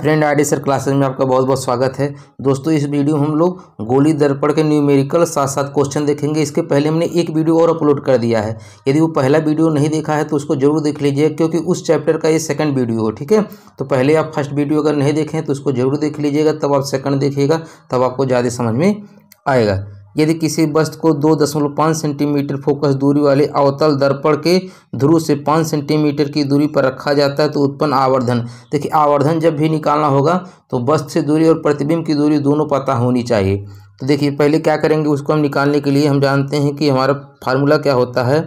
friend R D sir classes में आपका बहुत बहुत स्वागत है दोस्तों इस वीडियो में हम लोग गोली दर्पण के न्यूमेरिकल साथ साथ क्वेश्चन देखेंगे इसके पहले हमने एक वीडियो और अपलोड कर दिया है यदि वो पहला वीडियो नहीं देखा है तो उसको जरूर देख लीजिए क्योंकि उस चैप्टर का ये सेकंड वीडियो हो ठीक है तो पहले आप फर्स्ट वीडियो अगर नहीं देखें तो उसको जरूर देख लीजिएगा तब आप सेकंड देखिएगा तब आपको ज़्यादा समझ में आएगा यदि किसी वस्तु को दो दशमलव पाँच सेंटीमीटर फोकस दूरी वाले अवतल दर्पण के ध्रुव से पाँच सेंटीमीटर की दूरी पर रखा जाता है तो उत्पन्न आवर्धन देखिए आवर्धन जब भी निकालना होगा तो वस्तु से दूरी और प्रतिबिंब की दूरी दोनों पता होनी चाहिए तो देखिए पहले क्या करेंगे उसको हम निकालने के लिए हम जानते हैं कि हमारा फार्मूला क्या होता है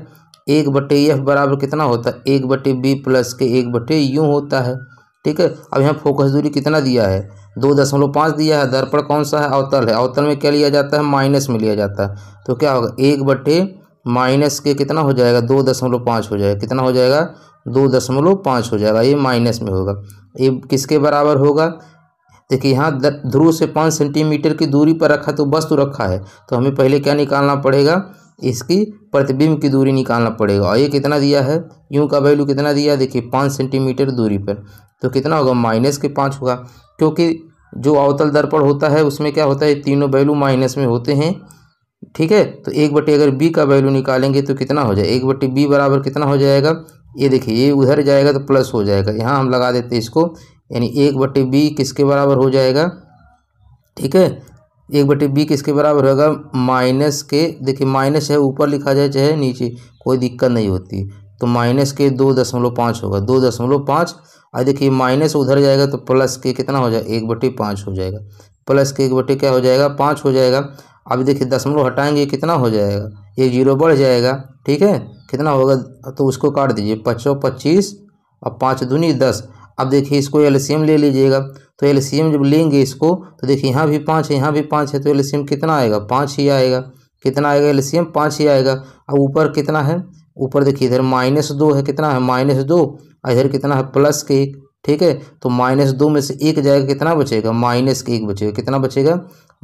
एक बटे एफ बराबर कितना होता है एक बटे बी प्लस के एक बटे यू होता है ठीक है अब यहाँ फोकस दूरी कितना दिया है दो दशमलव पाँच दिया है दर्पण कौन सा है अवतल है अवतल में क्या लिया जाता है माइनस में लिया जाता है तो क्या होगा एक बटे माइनस के कितना हो जाएगा दो दशमलव पाँच हो जाएगा कितना हो जाएगा दो दशमलव पाँच हो जाएगा ये माइनस में होगा ये किसके बराबर होगा देखिए यहाँ ध्रुव से पाँच सेंटीमीटर की दूरी पर रखा तो वस्तु रखा है तो हमें पहले क्या निकालना पड़ेगा इसकी प्रतिबिंब की दूरी निकालना पड़ेगा और ये कितना दिया है यूँ का वैल्यू कितना दिया देखिए पाँच सेंटीमीटर दूरी पर तो कितना होगा माइनस के पाँच होगा क्योंकि जो अवतल दर्पण होता है उसमें क्या होता है तीनों वैल्यू माइनस में होते हैं ठीक है तो एक बटे अगर बी का वैल्यू निकालेंगे तो कितना हो जाए एक बटे बी बराबर कितना हो जाएगा ये देखिए ये उधर जाएगा तो प्लस हो जाएगा यहाँ हम लगा देते हैं इसको यानी एक बटे बी किसके बराबर हो जाएगा ठीक है एक बटे बी किसके बराबर होगा माइनस के देखिए माइनस है ऊपर लिखा जाए चाहे नीचे कोई दिक्कत नहीं होती तो माइनस के दो दशमलव पाँच होगा दो दशमलव पाँच और देखिए माइनस उधर जाएगा तो प्लस के कितना हो जाएगा एक बटे पाँच हो जाएगा प्लस के एक बटे क्या हो जाएगा पाँच हो जाएगा अब देखिए दशमलव हटाएंगे कितना हो जाएगा ये जीरो बढ़ जाएगा ठीक है कितना होगा तो उसको काट दीजिए पचो पच्चीस और पाँच दूनी दस अब देखिए इसको एलसीएम ले लीजिएगा तो एलसीएम जब लेंगे इसको तो देखिए यहाँ भी पाँच है यहाँ भी पाँच है तो एलसीएम कितना आएगा पाँच ही आएगा कितना आएगा एलसीएम पाँच ही आएगा अब ऊपर कितना है ऊपर देखिए इधर माइनस दो है कितना है माइनस दो इधर कितना है प्लस के एक ठीक है तो माइनस दो में से एक जाएगा कितना बचेगा माइनस के एक बचेगा कितना बचेगा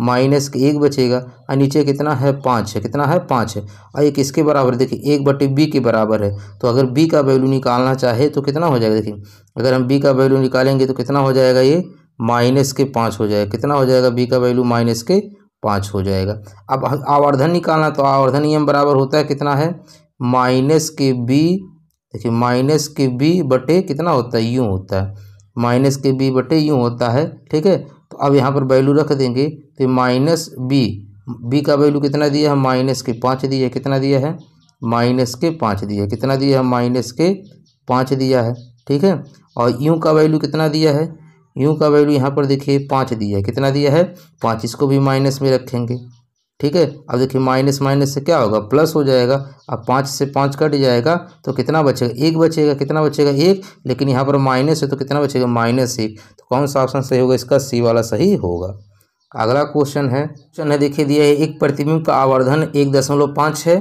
माइनस के एक बचेगा और नीचे कितना है पाँच है कितना है पाँच है और एक इसके बराबर देखिए एक बटे बी के बराबर है तो अगर बी का वैल्यू निकालना चाहे तो कितना हो जाएगा देखिए अगर हम बी का वैल्यू निकालेंगे तो कितना हो जाएगा ये माइनस के पाँच हो जाएगा कितना हो जाएगा बी का वैल्यू माइनस के पाँच हो जाएगा अब आवर्धन निकालना तो आवर्धन नियम बराबर होता है कितना है माइनस के बी देखिए माइनस के बी बटे कितना होता है यूँ होता है माइनस के बी बटे यूँ होता है ठीक है तो अब यहाँ पर वैल्यू रख देंगे तो माइनस बी बी का वैल्यू कितना दिया है माइनस के पाँच दिया है कितना दिया है माइनस के पाँच दिया कितना दिया है माइनस के पाँच दिया है ठीक है और यूँ का वैल्यू कितना दिया है यूँ का वैल्यू यहाँ पर देखिए पाँच दिया है कितना दिया है पाँच इसको भी माइनस में रखेंगे ठीक है अब देखिए माइनस माइनस से क्या होगा प्लस हो जाएगा अब पाँच से पाँच कट जाएगा तो कितना बचेगा एक बचेगा कितना बचेगा एक लेकिन यहाँ पर माइनस है तो कितना बचेगा माइनस एक तो कौन सा ऑप्शन सही होगा इसका सी वाला सही होगा अगला क्वेश्चन है क्वेश्चन है देखिए दिया है एक प्रतिबिंब का आवर्धन एक दशमलव पाँच है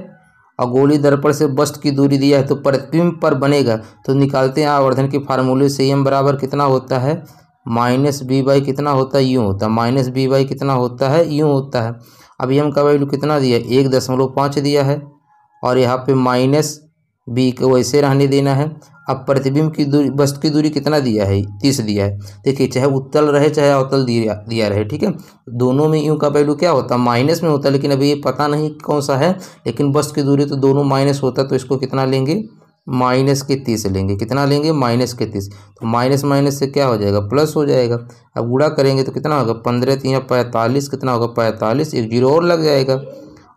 और गोली दर्पण से बस्ट की दूरी दिया है तो प्रतिबिंब पर बनेगा तो निकालते हैं आवर्धन के फार्मूले से एम बराबर कितना होता है माइनस बी बाई कितना होता है यूँ होता है माइनस बी बाई कितना होता है यूँ होता है अब एम का वैल्यू कितना दिया है एक दशमलव पाँच दिया है और यहाँ पे माइनस बी को वैसे रहने देना है अब प्रतिबिंब की दूरी वस्तु की दूरी कितना दिया है तीस दिया है देखिए चाहे उत्तल रहे चाहे अवतल दिया रहे ठीक है दोनों में यू का वैल्यू क्या होता है माइनस में होता है लेकिन अभी ये पता नहीं कौन सा है लेकिन वस्तु की दूरी तो दोनों माइनस होता है तो इसको कितना लेंगे माइनस के तीस लेंगे कितना लेंगे माइनस के तीस तो माइनस माइनस से क्या हो जाएगा प्लस हो जाएगा अब गुड़ा करेंगे तो कितना होगा पंद्रह तीन पैंतालीस कितना होगा पैंतालीस एक जीरो और लग जाएगा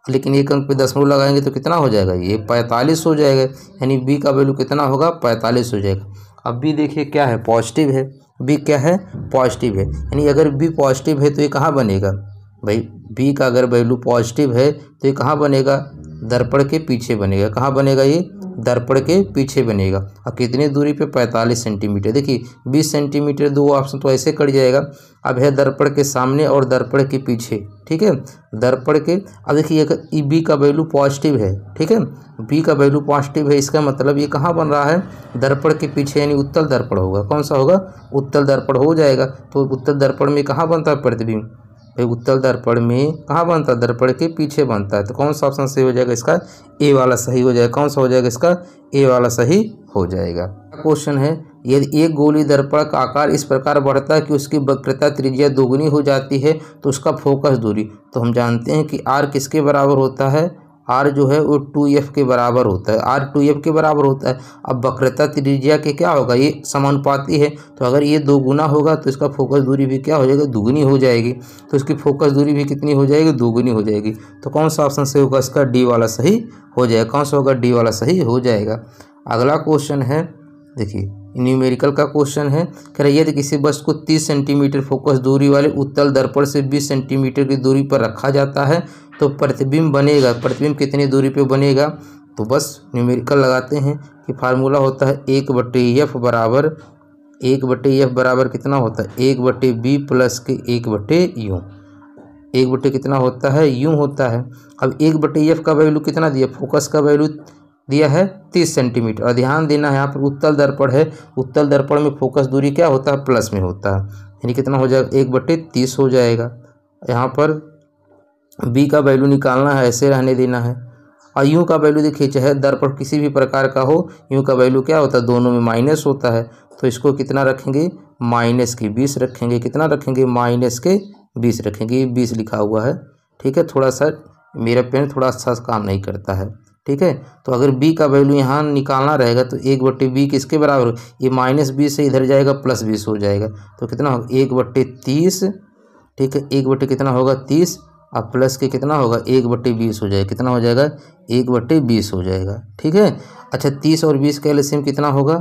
लेकिन एक अंक पे दसमलव लगाएंगे तो कितना हो जाएगा ये पैंतालीस हो जाएगा यानी बी का वैल्यू कितना होगा पैंतालीस हो जाएगा अब बी देखिए क्या है पॉजिटिव है बी क्या है पॉजिटिव है यानी अगर बी पॉजिटिव है तो ये कहाँ बनेगा भाई बी का अगर वैल्यू पॉजिटिव है तो ये कहाँ बनेगा दर्पण के पीछे बनेगा कहाँ बनेगा ये दर्पण के पीछे बनेगा और कितनी दूरी पे 45 सेंटीमीटर देखिए 20 सेंटीमीटर दो ऑप्शन तो ऐसे कट जाएगा अब है दर्पण के सामने और दर्पण के पीछे ठीक है दर्पण के अब देखिए बी का वैल्यू पॉजिटिव है ठीक है बी का वैल्यू पॉजिटिव है इसका मतलब ये कहाँ बन रहा है दर्पण के पीछे यानी उत्तल दर्पण होगा कौन सा होगा उत्तल दर्पण हो जाएगा तो उत्तल दर्पण में कहाँ बनता है प्रतिबिंब भाई उत्तल दर्पण में कहाँ बनता है दर्पण के पीछे बनता है तो कौन सा ऑप्शन सही हो जाएगा इसका ए वाला सही हो जाएगा कौन सा हो जाएगा इसका ए वाला सही हो जाएगा क्वेश्चन है यदि एक गोली दर्पण का आकार इस प्रकार बढ़ता है कि उसकी वक्रता त्रिज्या दोगुनी हो जाती है तो उसका फोकस दूरी तो हम जानते हैं कि आर किसके बराबर होता है आर जो है वो टू एफ के बराबर होता है आर टू एफ के बराबर होता है अब वक्रता त्रिज्या के क्या होगा ये समानुपाती है तो अगर ये दो गुना होगा तो इसका फोकस दूरी भी क्या हो जाएगा दुगुनी हो जाएगी तो इसकी फोकस दूरी भी कितनी हो जाएगी दोगुनी हो जाएगी तो कौन सा ऑप्शन सही होगा इसका डी वाला सही हो जाएगा कौन सा होगा डी वाला सही हो जाएगा अगला क्वेश्चन है देखिए न्यूमेरिकल का क्वेश्चन है कह रहा यदि किसी वस्तु को 30 सेंटीमीटर फोकस दूरी वाले उत्तल दर्पण से 20 सेंटीमीटर की दूरी पर रखा जाता है तो प्रतिबिंब बनेगा प्रतिबिंब कितनी दूरी पर बनेगा तो बस न्यूमेरिकल लगाते हैं कि फार्मूला होता है एक बटे यफ बराबर एक बटे एफ़ बराबर कितना होता है एक बटे बी प्लस के एक बटे यू एक बटे कितना होता है यू होता है अब एक बटे एफ़ का वैल्यू कितना दिया फोकस का वैल्यू दिया है तीस सेंटीमीटर और ध्यान देना है यहाँ पर उत्तल दर्पण है उत्तल दर्पण में फोकस दूरी क्या होता है प्लस में होता है यानी कितना हो जाएगा एक बट्टे तीस हो जाएगा यहाँ पर बी का वैल्यू निकालना है ऐसे रहने देना है और यूँ का वैल्यू देखिए चाहे दर्पण किसी भी प्रकार का हो यूँ का वैल्यू क्या होता है दोनों में माइनस होता है तो इसको कितना रखेंगे माइनस के बीस रखेंगे कितना रखेंगे माइनस के बीस रखेंगे बीस लिखा हुआ है ठीक है थोड़ा सा मेरा पेन थोड़ा अच्छा काम नहीं करता है ठीक है तो अगर बी का वैल्यू यहाँ निकालना रहेगा तो एक बट्टे बी किसके बराबर हो ये माइनस बीस से इधर जाएगा प्लस बीस हो जाएगा तो कितना होगा एक बट्टे तीस ठीक है एक बट्टे कितना होगा तीस और प्लस के कितना होगा एक बट्टे बीस हो जाएगा कितना हो जाएगा एक बट्टे बीस हो जाएगा ठीक है अच्छा तीस और बीस का एलसीएम कितना होगा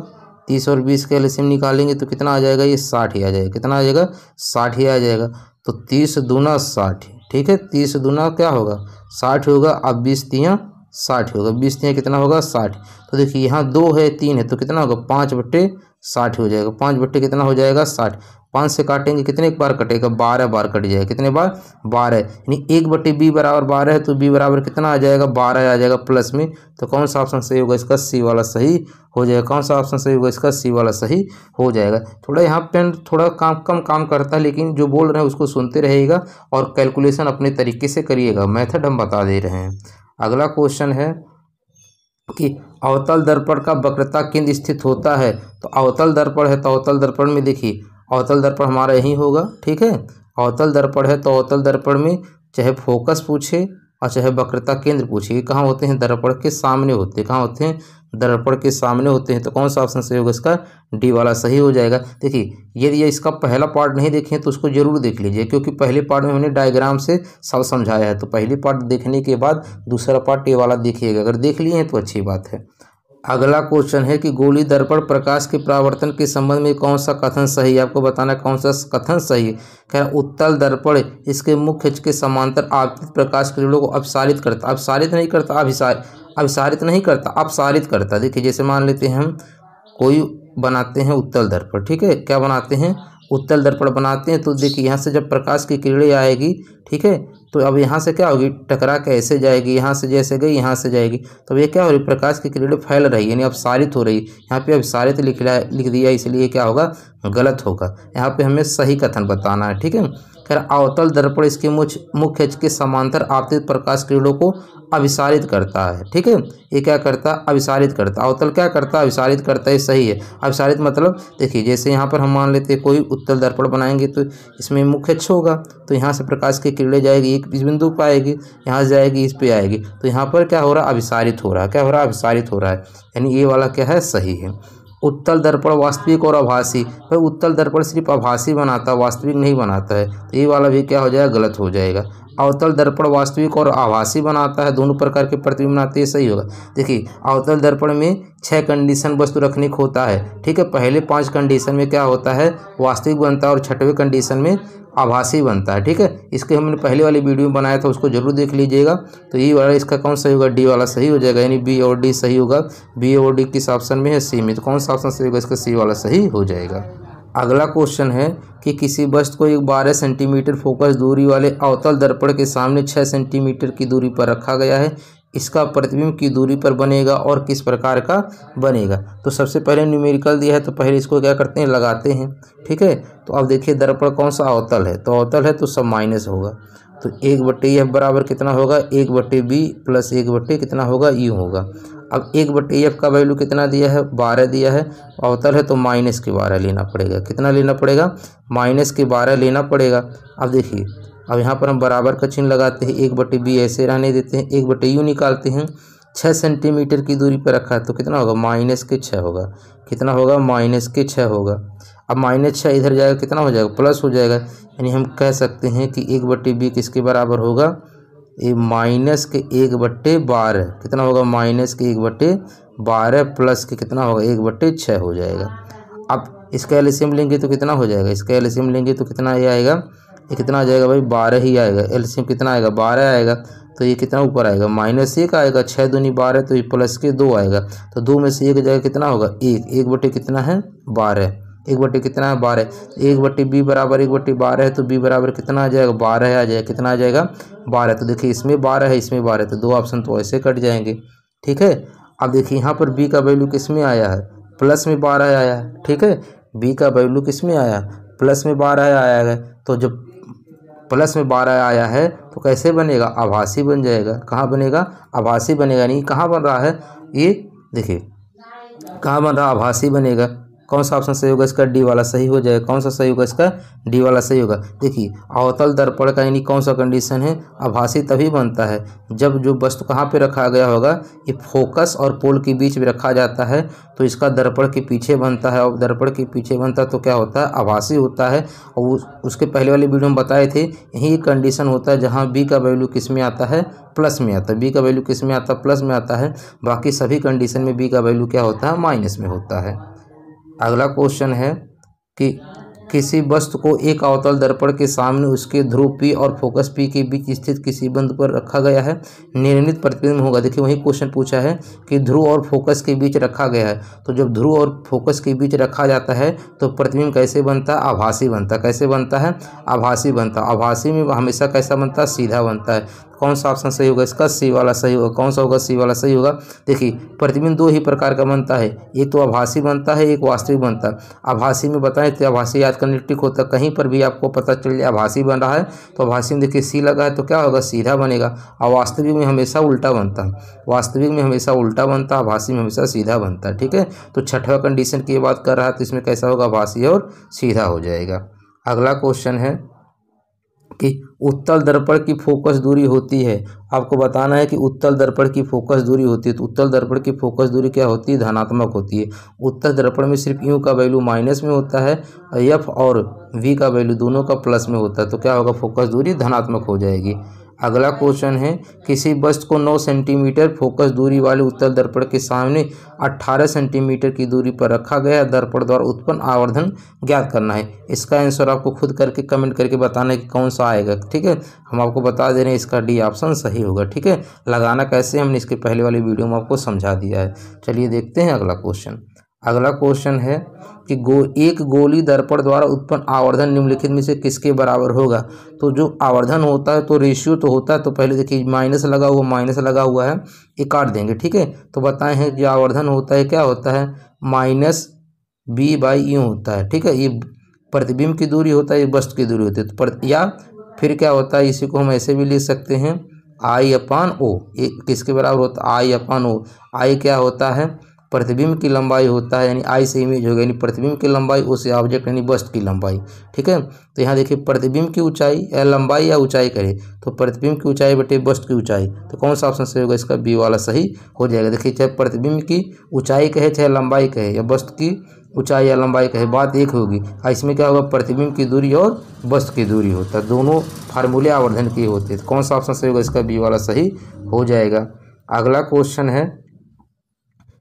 तीस और बीस का एलसीएम निकालेंगे तो कितना आ जाएगा ये साठ ही आ जाएगा कितना आ जाएगा साठ ही आ जाएगा तो तीस दूना साठ ठीक है तीस दूना क्या होगा साठ होगा अब बीस तियाँ साठ होगा तो बीस तीन कितना होगा साठ तो देखिए यहाँ दो है तीन है तो कितना होगा पाँच बट्टे साठ हो जाएगा पाँच बट्टे कितना हो जाएगा साठ पाँच से काटेंगे कितने एक बार कटेगा बारह बार कट जाएगा कितने बार बारह यानी एक बट्टे बी बराबर बारह है तो बी बराबर कितना आ जाएगा बारह आ जाएगा प्लस में तो कौन सा ऑप्शन सही होगा इसका सी वाला सही हो जाएगा कौन सा ऑप्शन सही होगा इसका सी वाला सही हो जाएगा थोड़ा यहाँ पेन थोड़ा काम कम काम करता है लेकिन जो बोल रहे हैं उसको सुनते रहेगा और कैलकुलेशन अपने तरीके से करिएगा मैथड हम बता दे रहे हैं अगला क्वेश्चन है कि अवतल दर्पण का वक्रता केंद्र स्थित होता है तो अवतल दर्पण है तो अवतल दर्पण में देखिए अवतल दर्पण हमारा यही होगा ठीक है अवतल दर्पण है तो अवतल दर्पण में चाहे फोकस पूछे अच्छा है वक्रता केंद्र पूछिए कहाँ होते हैं दर्पण के सामने होते हैं कहाँ होते हैं दर्पण के सामने होते हैं तो कौन सा ऑप्शन सही होगा इसका डी वाला सही हो जाएगा देखिए यदि इसका पहला पार्ट नहीं देखें तो उसको जरूर देख लीजिए क्योंकि पहले पार्ट में हमने डायग्राम से सब समझाया है तो पहले पार्ट देखने के बाद दूसरा पार्ट ये वाला देखिएगा अगर देख लिए हैं तो अच्छी बात है अगला क्वेश्चन है कि गोली दर्पण प्रकाश के प्रावर्तन के संबंध में कौन सा कथन सही है आपको बताना कौन सा कथन सही है क्या उत्तल दर्पण इसके मुख्य के समांतर आपतित प्रकाश किरणों को अपसारित करता अपसारित नहीं करता अभिसार अभिसारित नहीं करता अपसारित करता देखिए जैसे मान लेते हैं हम कोई बनाते हैं उत्तल दर्पण ठीक है क्या बनाते हैं उत्तल दर्पण बनाते हैं तो देखिए यहाँ से जब प्रकाश की किरणें आएगी ठीक है तो अब यहाँ से क्या होगी टकरा के ऐसे जाएगी यहाँ से जैसे गई यहाँ से जाएगी तो ये क्या हो रही प्रकाश की किरणें फैल रही है यानी सारित हो रही है यहाँ पे सारित लिख लिख दिया इसलिए क्या होगा गलत होगा यहाँ पे हमें सही कथन बताना है ठीक है खैर अवतल दर्पण इसके मुख्य के समांतर आपतित प्रकाश किरणों को अभिसारित करता है ठीक है ये क्या करता है अभिसारित करता है अवतल क्या करता है अभिसारित करता है सही है अभिसारित मतलब देखिए जैसे यहाँ पर हम मान लेते हैं कोई उत्तल दर्पण बनाएंगे तो इसमें मुख्य अच्छा होगा तो यहाँ से प्रकाश की किरणें जाएगी एक इस बिंदु पर आएगी यहाँ से जाएगी इस पर आएगी तो यहाँ पर क्या हो रहा है अभिसारित हो रहा है क्या हो रहा है अभिसारित हो रहा है यानी ये वाला क्या है सही है उत्तल दर्पण वास्तविक और आभासी भाई उत्तल दर्पण सिर्फ आभासी बनाता है वास्तविक नहीं बनाता है तो ये वाला भी क्या हो जाएगा गलत हो जाएगा अवतल दर्पण वास्तविक और आभासी बनाता है दोनों प्रकार के प्रतिबिंब बनाते हैं सही होगा देखिए अवतल दर्पण में छः कंडीशन वस्तु रखने को होता है ठीक है पहले पांच कंडीशन में क्या होता है वास्तविक बनता है और छठवें कंडीशन में आभासी बनता है ठीक है इसके हमने पहले वाली वीडियो में बनाया था उसको जरूर देख लीजिएगा तो ये वाला इसका कौन सही होगा डी वाला सही हो जाएगा यानी बी और डी सही होगा बी और डी किस ऑप्शन में है सी में तो कौन सा ऑप्शन सही होगा इसका सी वाला सही हो जाएगा अगला क्वेश्चन है कि किसी वस्तु को एक बारह सेंटीमीटर फोकस दूरी वाले अवतल दर्पण के सामने छः सेंटीमीटर की दूरी पर रखा गया है इसका प्रतिबिंब की दूरी पर बनेगा और किस प्रकार का बनेगा तो सबसे पहले न्यूमेरिकल दिया है तो पहले इसको क्या करते हैं लगाते हैं ठीक है तो अब देखिए दर्पण कौन सा अवतल है तो अवतल है तो सब माइनस होगा तो एक बट्टे यह बराबर कितना होगा एक बट्टे बी प्लस एक बट्टे कितना होगा यू होगा अब एक बट एफ का वैल्यू कितना दिया है बारह दिया है अवतल है तो माइनस के बारह लेना पड़ेगा कितना लेना पड़ेगा माइनस के बारह लेना पड़ेगा अब देखिए अब यहाँ पर हम बराबर का चिन्ह लगाते हैं एक बटे बी ऐसे रहने देते हैं एक बटे यू निकालते हैं छः सेंटीमीटर की दूरी पर रखा है तो कितना होगा माइनस के छः होगा कितना होगा माइनस के छः होगा अब माइनस छः इधर जाएगा कितना हो जाएगा प्लस हो जाएगा यानी हम कह सकते हैं कि एक बटे बी किसके बराबर होगा ये माइनस के एक बट्टे बारह कितना होगा माइनस के एक बट्टे बारह प्लस के कितना होगा एक बट्टे छः हो जाएगा अब इसका एल्सियम लेंगे तो कितना हो जाएगा इसका एल्सियम लेंगे तो कितना ये आएगा ये कितना आ जाएगा भाई बारह ही आएगा एल्सियम कितना आएगा बारह आएगा तो ये कितना ऊपर आएगा माइनस एक आएगा छः दूनी बारह तो ये प्लस के दो आएगा तो दो में से एक जाएगा कितना होगा एक एक बटे कितना है बारह एक बट्टी कितना है बारह एक बट्टी बी बराबर एक बट्टी बारह है तो बी बराबर कितना आ जाएगा बारह आ जाएगा कितना आ जाएगा बारह तो देखिए इसमें बारह है इसमें बारह तो दो ऑप्शन तो ऐसे कट जाएंगे ठीक है अब देखिए यहाँ पर बी का वैल्यू किस में आया है प्लस में बारह आया है ठीक है बी का वैल्यू किस में आया प्लस में बारह आया है तो जब प्लस में बारह आया है तो कैसे बनेगा आभासी बन जाएगा कहाँ बनेगा आभासी बनेगा नहीं कहाँ बन रहा है ये देखिए कहाँ बन रहा आभासी बनेगा कौन सा ऑप्शन सही होगा इसका डी वाला सही हो जाएगा कौन सा सही होगा इसका डी वाला सही होगा देखिए अवतल दर्पण का यानी कौन सा कंडीशन है आभासी तभी बनता है जब जो वस्तु कहाँ पे रखा गया होगा ये फोकस और पोल के बीच में रखा जाता है तो इसका दर्पण के पीछे बनता है और दर्पण के पीछे बनता है तो क्या होता है आभासी होता है और उसके पहले वाले वीडियो में बताए थे यही कंडीशन होता है जहाँ बी का वैल्यू किस में आता है प्लस में आता है बी का वैल्यू किस में आता है प्लस में आता है बाकी सभी कंडीशन में बी का वैल्यू क्या होता है माइनस में होता है अगला क्वेश्चन है कि किसी वस्तु को एक अवतल दर्पण के सामने उसके ध्रुव पी और फोकस पी के बीच स्थित किसी बंद पर रखा गया है निर्मित प्रतिबिंब होगा देखिए वही क्वेश्चन पूछा है कि ध्रुव और फोकस के बीच रखा गया है तो जब ध्रुव और फोकस के बीच रखा जाता है तो प्रतिबिंब कैसे बनता है आभासी बनता कैसे बनता है आभासी बनता आभासी में हमेशा कैसा बनता है सीधा बनता है कौन सा ऑप्शन सही होगा इसका सी वाला सही होगा कौन सा होगा सी वाला सही होगा देखिए प्रतिबिंब दो ही प्रकार का बनता है एक तो आभासी बनता है एक वास्तविक बनता है आभासी में बताएं तो आभासी याद करने टिक होता कहीं पर भी आपको पता चल जाए आभासी बन रहा है तो आभासी में देखिए सी लगा है तो क्या होगा सीधा बनेगा और वास्तविक में हमेशा उल्टा बनता है वास्तविक में हमेशा उल्टा बनता है आभासी में हमेशा सीधा बनता है ठीक है तो छठवा कंडीशन की बात कर रहा है तो इसमें कैसा होगा आभासी और सीधा हो जाएगा अगला क्वेश्चन है कि उत्तल दर्पण की फोकस दूरी होती है आपको बताना है कि उत्तल दर्पण की फोकस दूरी होती है तो उत्तल दर्पण की फोकस दूरी क्या होती है धनात्मक होती है उत्तल दर्पण में सिर्फ यू का वैल्यू माइनस में होता है एफ और वी का वैल्यू दोनों का प्लस में होता है तो क्या होगा फोकस दूरी धनात्मक हो जाएगी अगला क्वेश्चन है किसी वस्तु को 9 सेंटीमीटर फोकस दूरी वाले उत्तल दर्पण के सामने 18 सेंटीमीटर की दूरी पर रखा गया दर्पण द्वारा उत्पन्न आवर्धन ज्ञात करना है इसका आंसर आपको खुद करके कमेंट करके बताना है कि कौन सा आएगा ठीक है हम आपको बता दे रहे हैं इसका डी ऑप्शन सही होगा ठीक है लगाना कैसे हमने इसके पहले वाली वीडियो में आपको समझा दिया है चलिए देखते हैं अगला क्वेश्चन अगला क्वेश्चन है कि गो एक गोली दर्पण द्वारा उत्पन्न आवर्धन निम्नलिखित में से किसके बराबर होगा तो जो आवर्धन होता है तो रेशियो तो होता है तो पहले देखिए माइनस लगा हुआ माइनस लगा हुआ है ये काट देंगे ठीक है तो बताएं हैं जो आवर्धन होता है क्या होता है माइनस बी बाई यू होता है ठीक है ये प्रतिबिंब की दूरी होता है ये वस्तु की दूरी होती है तो या फिर क्या होता है इसी को हम ऐसे भी ले सकते हैं आई अपान ओ ये किसके बराबर होता है आई अपान ओ आई क्या होता है प्रतिबिंब की लंबाई होता है यानी आई से इमेज होगा यानी प्रतिबिंब की लंबाई उसे ऑब्जेक्ट यानी बस्ट की लंबाई ठीक है तो यहाँ देखिए प्रतिबिंब की ऊंचाई या लंबाई या ऊंचाई करें तो प्रतिबिंब की ऊंचाई बटे बस्ट की ऊंचाई तो कौन सा ऑप्शन सही होगा इसका बी वाला सही हो जाएगा देखिए चाहे प्रतिबिंब की ऊंचाई कहे चाहे लंबाई कहे या बस्ट की ऊंचाई या लंबाई कहे बात एक होगी इसमें क्या होगा प्रतिबिंब की दूरी और बस्ट की दूरी होता है दोनों फार्मूले आवर्धन के होते हैं तो कौन सा ऑप्शन सही होगा इसका बी वाला सही हो जाएगा अगला क्वेश्चन है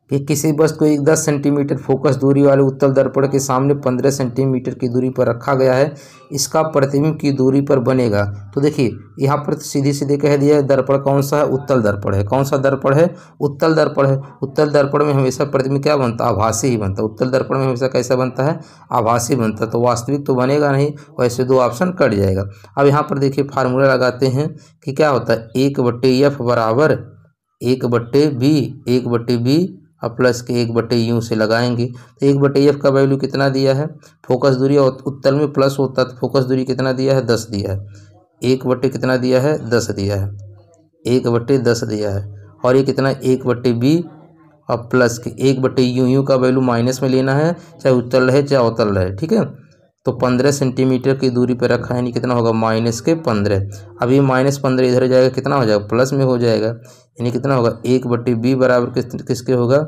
कि किसी वस्तु को एक दस सेंटीमीटर फोकस दूरी वाले उत्तल दर्पण के सामने पंद्रह सेंटीमीटर की दूरी पर रखा गया है इसका प्रतिबिंब की दूरी पर बनेगा तो देखिए यहाँ पर सीधे सीधे कह दिया दर्पण कौन सा है उत्तल दर्पण है कौन सा दर्पण है उत्तल दर्पण है उत्तल दर्पण में हमेशा प्रतिबिंब क्या बनता है आभासी ही बनता उत्तल दर्पण में हमेशा कैसा बनता है आभासी बनता है तो वास्तविक तो बनेगा नहीं वैसे दो ऑप्शन कट जाएगा अब यहाँ पर देखिए फार्मूला लगाते हैं कि क्या होता है एक बट्टे एफ बराबर एक बट्टे बी एक बट्टे बी अब प्लस के एक बटे यू से लगाएंगे तो एक बटे एफ का वैल्यू कितना दिया है फोकस दूरी उत्तल में प्लस होता तो फोकस दूरी कितना दिया है दस दिया है एक बटे कितना दिया है दस दिया है एक बटे दस दिया है और ये कितना एक बटे बी और प्लस के एक बटे यू यू का वैल्यू माइनस में लेना है चाहे उत्तल रहे चाहे अवतल रहे ठीक है तो पंद्रह सेंटीमीटर की दूरी पर रखा है यानी कितना होगा माइनस के पंद्रह अभी माइनस पंद्रह इधर हो जाएगा कितना हो जाएगा प्लस में हो जाएगा यानी कितना होगा एक बट्टे बी बराबर किस किसके होगा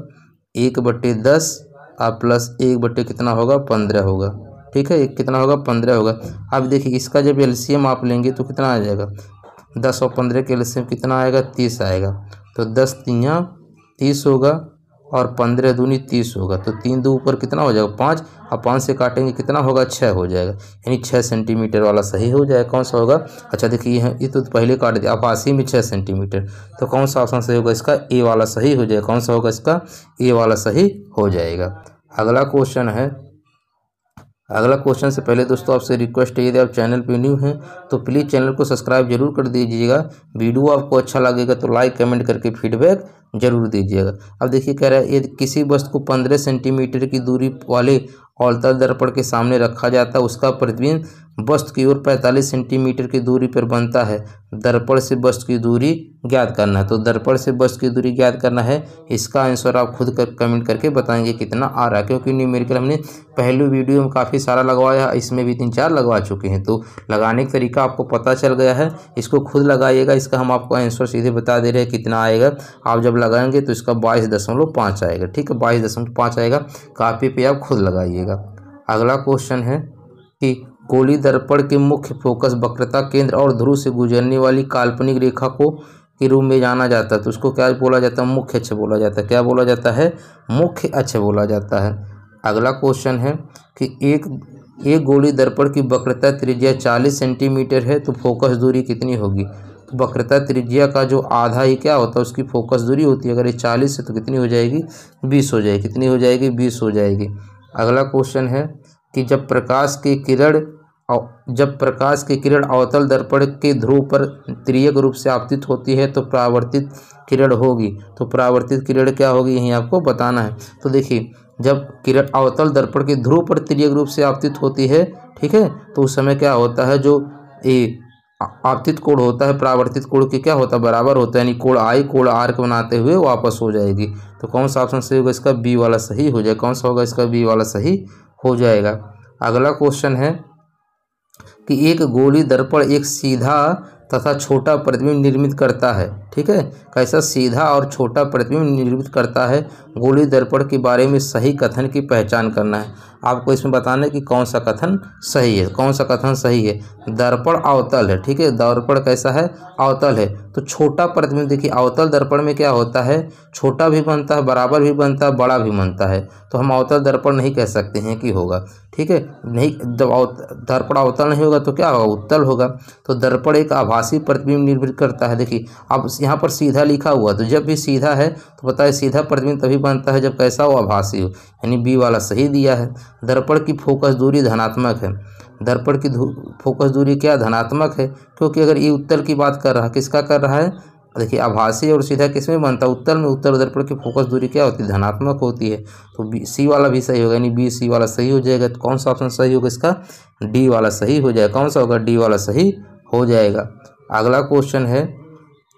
एक बट्टे दस और प्लस एक बट्टे कितना होगा पंद्रह होगा ठीक है एक कितना होगा पंद्रह होगा अब देखिए इसका जब एलसीएम आप लेंगे तो कितना आ जाएगा दस और पंद्रह के एलसीएम कितना आएगा तीस आएगा तो दस तीन तीस होगा और पंद्रह दूनी तीस होगा तो तीन दो ऊपर कितना हो जाएगा पाँच और पाँच से काटेंगे कितना होगा छः हो जाएगा यानी छः सेंटीमीटर वाला सही हो जाएगा कौन सा होगा अच्छा देखिए यहाँ ये तो पहले काट दिया अब आसी में छः सेंटीमीटर तो कौन सा ऑप्शन सही होगा इसका ए वाला सही हो जाएगा कौन सा होगा इसका ए वाला सही हो जाएगा अगला क्वेश्चन है अगला क्वेश्चन से पहले दोस्तों आपसे रिक्वेस्ट है यदि आप चैनल पे न्यू हैं तो प्लीज़ चैनल को सब्सक्राइब जरूर कर दीजिएगा वीडियो आपको अच्छा लगेगा तो लाइक कमेंट करके फीडबैक जरूर दीजिएगा अब देखिए कह रहा है यदि किसी वस्तु को पंद्रह सेंटीमीटर की दूरी वाले औलता दर्पण के सामने रखा जाता है उसका प्रतिबिंब वस्तु की ओर 45 सेंटीमीटर की दूरी पर बनता है दर्पण से वस्तु की दूरी ज्ञात करना है तो दर्पण से वस्तु की दूरी ज्ञात करना है इसका आंसर आप खुद कर कमेंट करके बताएंगे कितना आ रहा है क्योंकि न्यूमेरिकल हमने पहले वीडियो में काफ़ी सारा लगवाया इसमें भी तीन चार लगवा चुके हैं तो लगाने का तरीका आपको पता चल गया है इसको खुद लगाइएगा इसका हम आपको आंसर सीधे बता दे रहे हैं कितना आएगा आप जब लगाएंगे तो इसका बाईस दशमलव पाँच आएगा ठीक है बाईस दशमलव पाँच आएगा कापी पर आप खुद लगाइएगा अगला क्वेश्चन है कि गोली दर्पण के मुख्य फोकस वक्रता केंद्र और ध्रुव से गुजरने वाली काल्पनिक रेखा को के रूप में जाना जाता है तो उसको क्या बोला जाता है मुख्य अक्ष बोला जाता है क्या बोला जाता है मुख्य अक्ष बोला जाता है अगला क्वेश्चन है कि एक एक गोली दर्पण की वक्रता त्रिज्या चालीस सेंटीमीटर है तो फोकस दूरी कितनी होगी तो वक्रता त्रिज्या का जो आधा ही क्या होता है उसकी फोकस दूरी होती है अगर ये चालीस है तो कितनी हो जाएगी बीस हो जाएगी कितनी हो जाएगी बीस हो जाएगी अगला क्वेश्चन है कि जब प्रकाश के किरण जब प्रकाश की किरण अवतल दर्पण के ध्रुव पर त्रियक रूप से आपतित होती है तो प्रावर्तित किरण होगी तो प्रावर्तित किरण क्या होगी यही आपको बताना है तो देखिए जब किरण अवतल दर्पण के ध्रुव पर त्रियक रूप से आपतित होती है ठीक है तो उस समय क्या होता है जो ये आपतित कोण होता है प्रावर्तित कोण के क्या होता है बराबर होता है यानी कोण आई कोण आर्क बनाते हुए वापस हो जाएगी तो कौन सा ऑप्शन सही होगा इसका बी वाला सही हो जाएगा कौन सा होगा इसका बी वाला सही हो जाएगा अगला क्वेश्चन है कि एक गोली दर्पण एक सीधा तथा छोटा प्रतिबिंब निर्मित करता है ठीक है कैसा सीधा और छोटा प्रतिबिंब निर्मित करता है गोली दर्पण के बारे में सही कथन की पहचान करना है आपको इसमें बताना है कि कौन सा कथन सही है कौन सा कथन सही है दर्पण अवतल है ठीक है दर्पण कैसा है अवतल है तो छोटा प्रतिबिंब देखिए अवतल दर्पण में क्या होता है छोटा भी बनता है बराबर भी बनता है बड़ा भी बनता है तो हम अवतल दर्पण नहीं कह सकते हैं कि होगा ठीक है नहीं दर्पण अवतल नहीं होगा तो क्या होगा उत्तल होगा तो दर्पण एक आभासी प्रतिबिंब निर्मित करता है देखिए अब यहाँ पर सीधा लिखा हुआ तो जब भी सीधा है तो पता है सीधा प्रतिबिंब तभी बनता है जब कैसा हो आभासी हो यानी बी वाला सही दिया है दर्पण की फोकस दूरी धनात्मक है दर्पण की फोकस दूरी क्या धनात्मक है क्योंकि अगर ये उत्तल की बात कर रहा है किसका कर रहा है देखिए आभासी और सीधा किस में बनता है उत्तर में उत्तर दर्पण की फोकस दूरी क्या होती है धनात्मक होती है तो बी सी वाला भी सही होगा यानी बी सी वाला सही हो जाएगा तो कौन सा ऑप्शन सही होगा इसका डी वाला सही हो जाएगा कौन सा होगा डी वाला सही हो जाएगा अगला क्वेश्चन है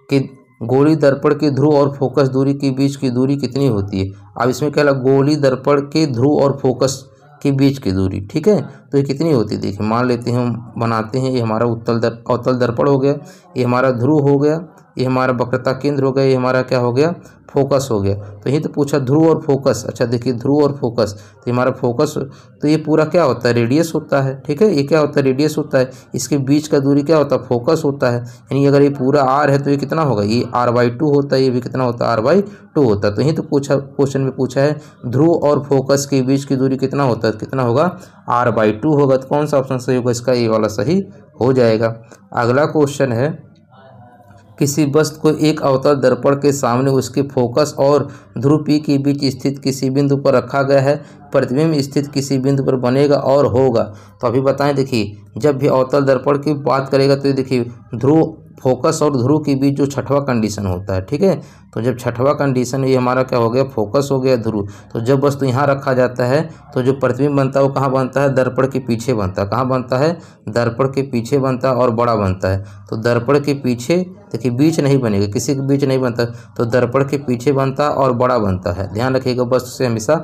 कि गोली दर्पण के ध्रुव और फोकस दूरी के बीच की दूरी कितनी होती है अब इसमें क्या लगा गोली दर्पण के ध्रुव और फोकस के बीच की दूरी ठीक है तो ये कितनी होती है देखिए मान लेते हैं हम बनाते हैं ये हमारा उत्तल दर्प अवतल दर्पण हो गया ये हमारा ध्रुव हो गया ये हमारा वक्रता केंद्र हो गया ये हमारा क्या हो गया फोकस हो गया तो यही तो पूछा ध्रुव और फोकस अच्छा देखिए ध्रुव और फोकस तो हमारा फोकस तो ये पूरा क्या होता है रेडियस होता है ठीक है ये क्या होता है रेडियस होता है इसके बीच का दूरी क्या होता है फोकस होता है यानी अगर ये पूरा आर है तो ये कितना होगा ये आर बाई टू होता है ये भी कितना होता है आर बाई टू होता है तो यही तो पूछा क्वेश्चन में पूछा है ध्रुव और फोकस के बीच की दूरी कितना होता है तो कितना होगा आर बाई टू होगा तो कौन सा ऑप्शन सही होगा इसका ये वाला सही हो जाएगा अगला क्वेश्चन है किसी वस्तु को एक अवतल दर्पण के सामने उसके फोकस और ध्रुव पी के बीच स्थित किसी बिंदु पर रखा गया है प्रतिबिंब स्थित किसी बिंदु पर बनेगा और होगा तो अभी बताएं देखिए जब भी अवतल दर्पण की बात करेगा तो देखिए ध्रुव फोकस और ध्रुव के बीच जो छठवा कंडीशन होता है ठीक है तो जब छठवा कंडीशन ये हमारा क्या हो गया फोकस हो गया ध्रुव तो जब वस्तु यहाँ रखा जाता है तो जो प्रतिबिंब बनता है वो कहाँ बनता है दर्पण के पीछे बनता है कहाँ बनता है दर्पण के पीछे बनता है और बड़ा बनता है तो दर्पण के पीछे देखिए बीच नहीं बनेगा किसी के बीच नहीं बनता तो दर्पण के पीछे बनता और बड़ा बनता है ध्यान रखिएगा वस्तु से हमेशा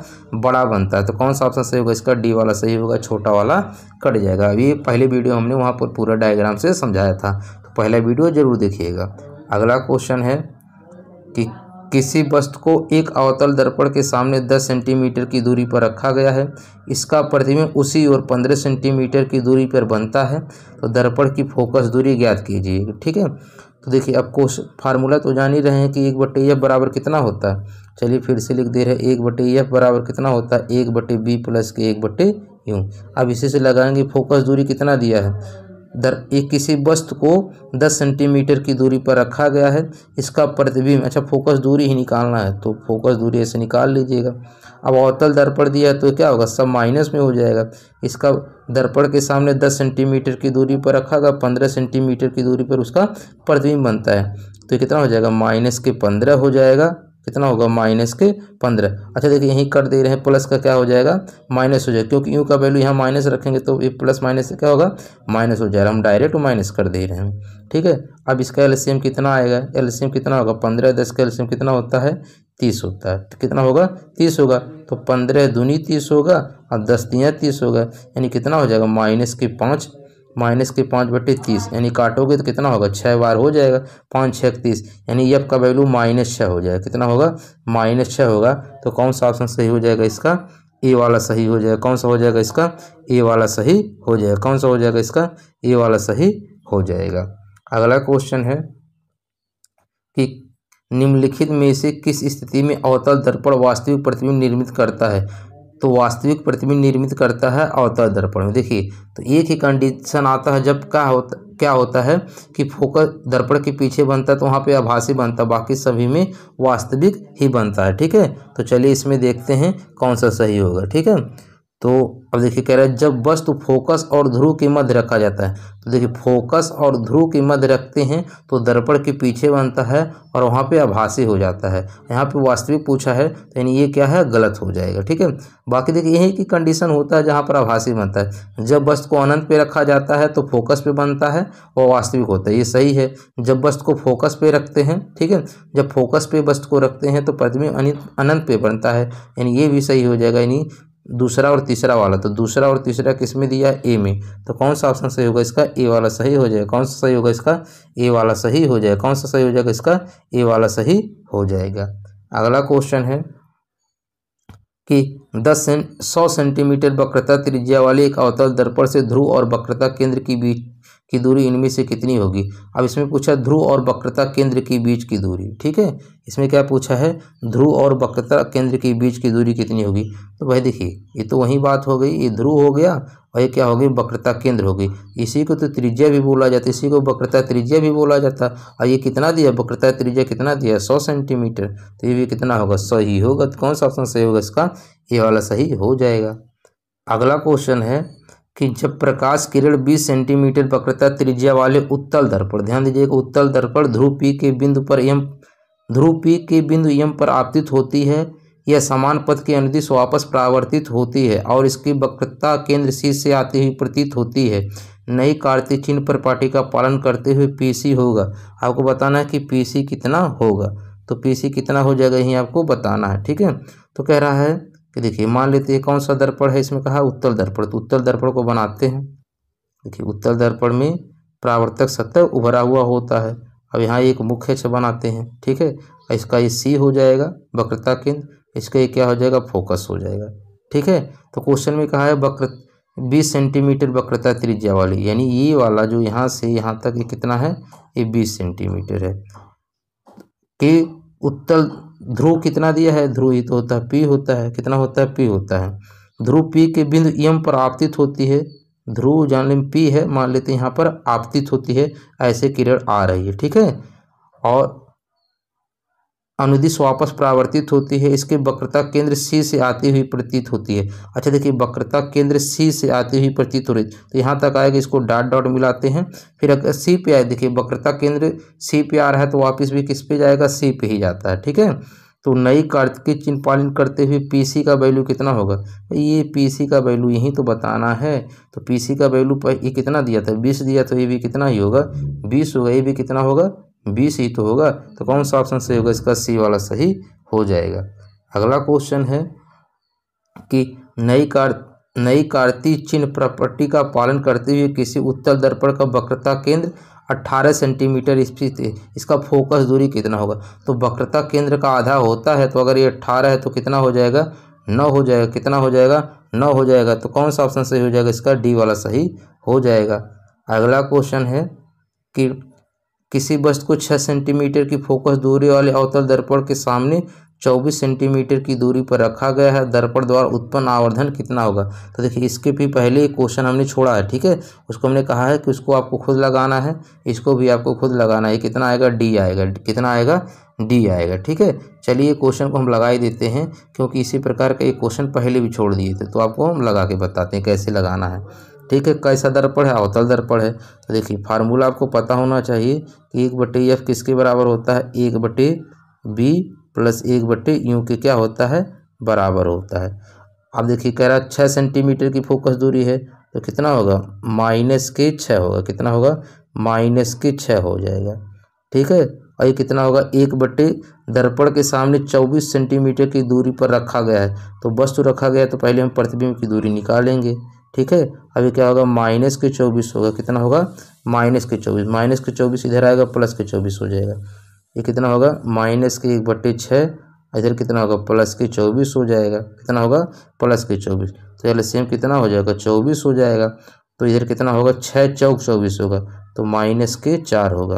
बड़ा बनता है तो कौन सा ऑप्शन सही होगा इसका डी वाला सही होगा छोटा वाला कट जाएगा अभी पहले वीडियो हमने वहाँ पर पूरा डायग्राम से समझाया था पहला वीडियो जरूर देखिएगा अगला क्वेश्चन है कि किसी वस्तु को एक अवतल दर्पण के सामने 10 सेंटीमीटर की दूरी पर रखा गया है इसका प्रतिबिंब उसी और 15 सेंटीमीटर की दूरी पर बनता है तो दर्पण की फोकस दूरी ज्ञात कीजिए ठीक है तो देखिए अब कोश फार्मूला तो जान ही रहे हैं कि एक बटे एफ बराबर कितना होता है चलिए फिर से लिख दे रहे हैं एक बटे एफ बराबर कितना होता है एक बटे बी प्लस के एक बटे यू अब इसी से लगाएंगे फोकस दूरी कितना दिया है दर एक किसी वस्तु को 10 सेंटीमीटर की दूरी पर रखा गया है इसका प्रतिबिंब अच्छा फोकस दूरी ही निकालना है तो फोकस दूरी ऐसे निकाल लीजिएगा अब अवतल दर्पण दिया तो क्या होगा सब माइनस में हो जाएगा इसका दर्पण के सामने 10 सेंटीमीटर की दूरी पर रखा गया 15 सेंटीमीटर की दूरी पर उसका प्रतिबिंब बनता है तो कितना हो जाएगा माइनस के पंद्रह हो जाएगा कितना होगा माइनस के पंद्रह अच्छा देखिए यहीं कर दे रहे हैं प्लस का क्या हो जाएगा माइनस हो जाएगा क्योंकि यू का वैल्यू यहाँ माइनस रखेंगे तो ये प्लस माइनस क्या होगा माइनस हो जाएगा हम डायरेक्ट माइनस कर दे रहे हैं ठीक है अब इसका एलसीएम कितना आएगा एलसीएम कितना होगा पंद्रह दस का एलसीएम कितना होता है तीस होता है तो कितना होगा तीस होगा तो पंद्रह दूनी तीस होगा और दस दिया तीस होगा यानी कितना हो जाएगा माइनस के पाँच माइनस के पाँच बटे तीस यानी काटोगे तो कितना होगा छः बार हो जाएगा पाँच छः तीस यानी यप का वैल्यू माइनस छः हो जाएगा कितना होगा माइनस छः होगा तो कौन सा ऑप्शन सही हो जाएगा इसका ए वाला सही हो जाएगा कौन सा हो जाएगा इसका ए वाला सही हो जाएगा कौन सा हो जाएगा इसका ए वाला सही हो जाएगा अगला क्वेश्चन है कि निम्नलिखित में से किस स्थिति में अवतल दर्पण वास्तविक प्रतिबिंब निर्मित करता है तो वास्तविक प्रतिबिंब निर्मित करता है अवतल दर्पण में देखिए तो एक ही कंडीशन आता है जब क्या होता क्या होता है कि फोकस दर्पण के पीछे बनता है तो वहाँ पे आभासी बनता है बाकी सभी में वास्तविक ही बनता है ठीक है तो चलिए इसमें देखते हैं कौन सा सही होगा ठीक है तो अब देखिए कह रहे हैं जब वस्तु फोकस और ध्रुव के मध्य रखा जाता है तो देखिए फोकस और ध्रुव के मध्य रखते हैं तो दर्पण के पीछे बनता है और वहाँ पे आभासी हो जाता है यहाँ पे वास्तविक पूछा है तो यानी ये क्या है गलत हो जाएगा ठीक है बाकी देखिए यही की कंडीशन होता है जहाँ पर आभासी बनता है जब वस्तु को अनंत पे रखा जाता है तो फोकस पर बनता है और वास्तविक होता है ये सही है जब वस्तु को फोकस पे रखते हैं ठीक है जब फोकस पे वस्तु को रखते हैं तो प्रतिमा अनंत पे बनता है यानी ये भी सही हो जाएगा यानी दूसरा और तीसरा वाला तो दूसरा और तीसरा किस में दिया ए में तो कौन सा ऑप्शन सही होगा इसका ए वाला सही हो जाएगा कौन सा सही होगा इसका ए वाला सही हो जाएगा कौन सा सही हो जाएगा इसका ए वाला सही हो जाएगा अगला क्वेश्चन है कि दस सौ सेंटीमीटर वक्रता त्रिज्या वाले एक अवतल दर्पण से ध्रुव और वक्रता केंद्र के बीच की दूरी इनमें से कितनी होगी अब इसमें पूछा ध्रुव और वक्रता केंद्र के बीच की दूरी ठीक है इसमें क्या पूछा है ध्रुव और वक्रता केंद्र के बीच की दूरी कितनी होगी तो भाई देखिए ये तो वही बात हो गई ये ध्रुव हो गया और ये क्या होगी वक्रता केंद्र हो गई इसी को तो त्रिज्या भी बोला जाता इसी को वक्रता त्रिज्या भी बोला जाता और ये कितना दिया वक्रता त्रिज्या कितना दिया सौ सेंटीमीटर तो ये भी कितना होगा सौ ही होगा तो कौन सा ऑप्शन सही होगा इसका ये वाला सही हो जाएगा अगला क्वेश्चन है कि जब प्रकाश किरण 20 सेंटीमीटर पकड़ता त्रिज्या वाले उत्तल दर्पण ध्यान दीजिएगा उत्तल दर्पण ध्रुव पी के बिंदु पर यम ध्रुव पी के बिंदु यम पर आपतित होती है यह समान पथ के अनुदिश वापस प्रावर्तित होती है और इसकी वक्रता केंद्र सी से आती हुई प्रतीत होती है नई कार्तिक चिन्ह पर पाटी का पालन करते हुए पीसी होगा आपको बताना है कि पीसी कितना होगा तो पीसी कितना हो जाएगा यही आपको बताना है ठीक है तो कह रहा है ये देखिए मान लेते हैं कौन सा दर्पण है इसमें कहा उत्तल दर्पण तो उत्तल दर्पण को बनाते हैं देखिए उत्तल दर्पण में प्रावर्तक सत्य उभरा हुआ होता है अब यहाँ एक मुख्य से बनाते हैं ठीक है इसका ये सी हो जाएगा वक्रता केंद्र इसका ये क्या हो जाएगा फोकस हो जाएगा ठीक है तो क्वेश्चन में कहा है वक्र बीस सेंटीमीटर वक्रता त्रिज्या वाली यानी ये वाला जो यहाँ से यहाँ तक ये कितना है ये बीस सेंटीमीटर है कि उत्तल ध्रुव कितना दिया है ध्रुव ही तो होता है पी होता है कितना होता है पी होता है ध्रुव पी के बिंदु यम पर आपतित होती है ध्रुव जान लें पी है मान लेते हैं यहाँ पर आपतित होती है ऐसे किरण आ रही है ठीक है और अनुदिश वापस प्रावर्तित होती है इसके वक्रता केंद्र सी से आती हुई प्रतीत होती है अच्छा देखिए वक्रता केंद्र सी से आती हुई प्रतीत हो रही तो यहाँ तक आएगा इसको डॉट डॉट मिलाते हैं फिर अगर सी पे आए देखिए वक्रता केंद्र सी पे आ रहा है तो वापस भी किस पे जाएगा सी पे ही जाता है ठीक है तो नई कार्तिक चिन्ह पालन करते हुए सी का वैल्यू कितना होगा ये सी का वैल्यू यहीं तो बताना है तो सी का वैल्यू ये कितना दिया था बीस दिया तो ये भी कितना ही होगा बीस होगा ये भी कितना होगा बी सी तो होगा तो कौन सा ऑप्शन सही होगा इसका सी वाला सही हो जाएगा अगला क्वेश्चन है कि नई कार नई कार्ती चिन्ह प्रॉपर्टी का पालन करते हुए किसी उत्तर दर्पण का वक्रता केंद्र 18 सेंटीमीटर स्थित है इसका फोकस दूरी कितना होगा तो वक्रता केंद्र का आधा होता है तो अगर ये 18 है तो कितना हो जाएगा नौ हो जाएगा कितना हो जाएगा नौ हो जाएगा तो कौन सा ऑप्शन सही हो जाएगा इसका डी वाला सही हो जाएगा अगला क्वेश्चन है कि किसी वस्तु को 6 सेंटीमीटर की फोकस दूरी वाले अवतल दर्पण के सामने 24 सेंटीमीटर की दूरी पर रखा गया है दर्पण द्वारा उत्पन्न आवर्धन कितना होगा तो देखिए इसके भी पहले क्वेश्चन हमने छोड़ा है ठीक है उसको हमने कहा है कि उसको आपको खुद लगाना है इसको भी आपको खुद लगाना है कितना आएगा डी आएगा कितना आएगा डी आएगा ठीक है चलिए क्वेश्चन को हम लगा ही देते हैं क्योंकि इसी प्रकार का ये क्वेश्चन पहले भी छोड़ दिए थे तो आपको हम लगा के बताते हैं कैसे लगाना है ठीक है कैसा दर्पण है अवतल दर्पण है तो देखिए फार्मूला आपको पता होना चाहिए कि एक बटे एफ किसके बराबर होता है एक बटे बी प्लस एक बटे यू के क्या होता है बराबर होता है अब देखिए कह रहा है छः सेंटीमीटर की फोकस दूरी है तो कितना होगा माइनस के छः होगा कितना होगा माइनस के छः हो जाएगा ठीक है और ये कितना होगा एक बटे दर्पण के सामने चौबीस सेंटीमीटर की दूरी पर रखा गया है तो वस्तु रखा गया है तो पहले हम प्रतिबिंब की दूरी निकालेंगे ठीक है अभी क्या होगा माइनस के चौबीस होगा कितना होगा माइनस के चौबीस माइनस के चौबीस इधर आएगा प्लस के चौबीस हो जाएगा ये कितना होगा माइनस के एक बट्टे छः इधर कितना होगा प्लस के चौबीस हो जाएगा कितना होगा प्लस के चौबीस तो सेम कितना हो जाएगा चौबीस हो जाएगा तो इधर कितना होगा छः चौक चौबीस होगा तो माइनस के चार होगा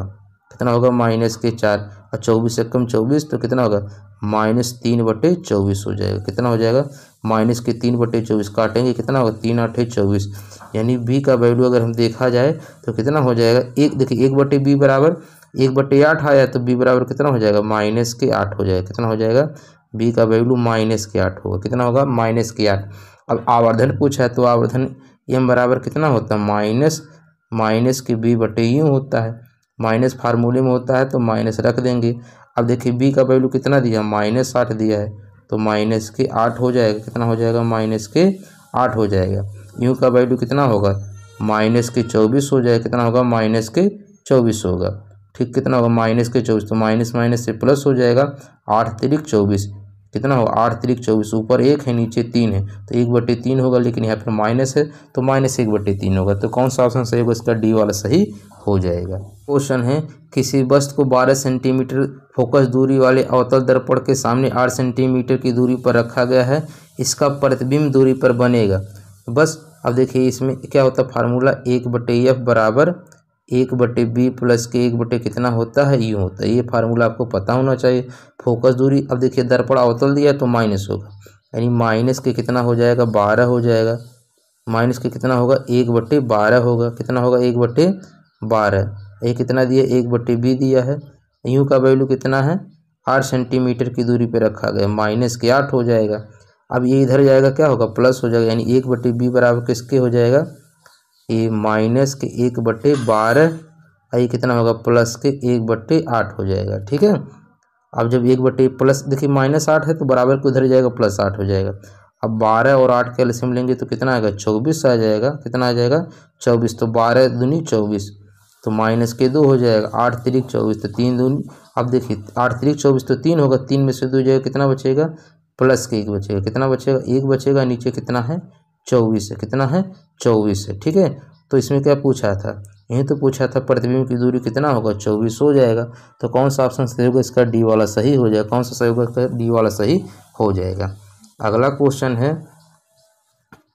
कितना होगा माइनस के चार और चौबीस से कम चौबीस तो कितना होगा माइनस तीन बटे चौबीस हो जाएगा कितना हो जाएगा माइनस के तीन बटे चौबीस काटेंगे कितना होगा तीन आठे चौबीस यानी बी का वैल्यू अगर हम देखा जाए तो कितना हो जाएगा एक देखिए एक बटे बी बराबर एक बटे आठ आया तो बी बराबर कितना हो जाएगा माइनस के आठ हो जाएगा कितना हो जाएगा बी का वैल्यू माइनस के आठ होगा कितना होगा माइनस के आठ अब आवर्धन पूछा है तो आवर्धन एम बराबर कितना होता है माइनस माइनस के बी बटे यू होता है माइनस फार्मूले में होता है तो माइनस रख देंगे अब देखिए बी का वैल्यू कितना दिया माइनस आठ दिया है तो माइनस के आठ हो जाएगा कितना हो जाएगा माइनस के आठ हो जाएगा यू का वैल्यू कितना होगा माइनस के चौबीस हो जाएगा कितना होगा माइनस के चौबीस होगा ठीक कितना होगा माइनस के चौबीस तो माइनस माइनस से प्लस हो जाएगा आठ तिरिक चौबीस कितना होगा आठ तिरिक चौबीस ऊपर एक है नीचे तीन है तो एक बटे तीन होगा लेकिन यहाँ पर माइनस है तो माइनस एक बटे तीन होगा तो कौन सा ऑप्शन सही होगा इसका डी वाला सही हो जाएगा क्वेश्चन है किसी वस्तु को 12 सेंटीमीटर फोकस दूरी वाले अवतल दर्पण के सामने 8 सेंटीमीटर की दूरी पर रखा गया है इसका प्रतिबिंब दूरी पर बनेगा बस अब देखिए इसमें क्या होता है फार्मूला एक बटे एफ बराबर एक बटे बी प्लस के एक बटे कितना होता है यू होता है ये फार्मूला आपको पता होना चाहिए फोकस दूरी अब देखिए दर्पण अवतल दिया तो माइनस होगा यानी माइनस के कितना हो जाएगा बारह हो जाएगा माइनस के कितना होगा एक बटे बारह होगा कितना होगा एक बटे बारह ये कितना दिया एक बट्टे बी दिया है यू का वैल्यू कितना है आठ सेंटीमीटर की दूरी पे रखा गया माइनस के आठ हो जाएगा अब ये इधर जाएगा क्या होगा प्लस हो जाएगा यानी एक बट्टे बी बराबर किसके हो जाएगा ये माइनस के एक बटे बारह ये कितना होगा प्लस के एक बटे आठ हो जाएगा ठीक है अब जब एक बटे प्लस देखिए माइनस आठ है तो बराबर को उधर जाएगा प्लस आठ हो जाएगा अब बारह और आठ के एल्सियम लेंगे तो कितना आएगा चौबीस आ जाएगा कितना आ जाएगा चौबीस तो बारह दूनी चौबीस तो माइनस के दो हो जाएगा आठ तिरिक चौबीस तो तीन दून अब देखिए आठ तिरिक चौबीस तो तीन होगा तीन में से दो जाएगा कितना बचेगा प्लस के एक बचेगा कितना बचेगा एक बचेगा नीचे कितना है चौबीस है कितना है चौबीस है ठीक है तो इसमें क्या पूछा था यहीं तो पूछा था प्रतिबिंब की दूरी कितना होगा चौबीस हो जाएगा तो कौन सा ऑप्शन सही होगा इसका डी वाला सही हो जाएगा कौन सा सही होगा इसका डी वाला सही हो जाएगा अगला क्वेश्चन है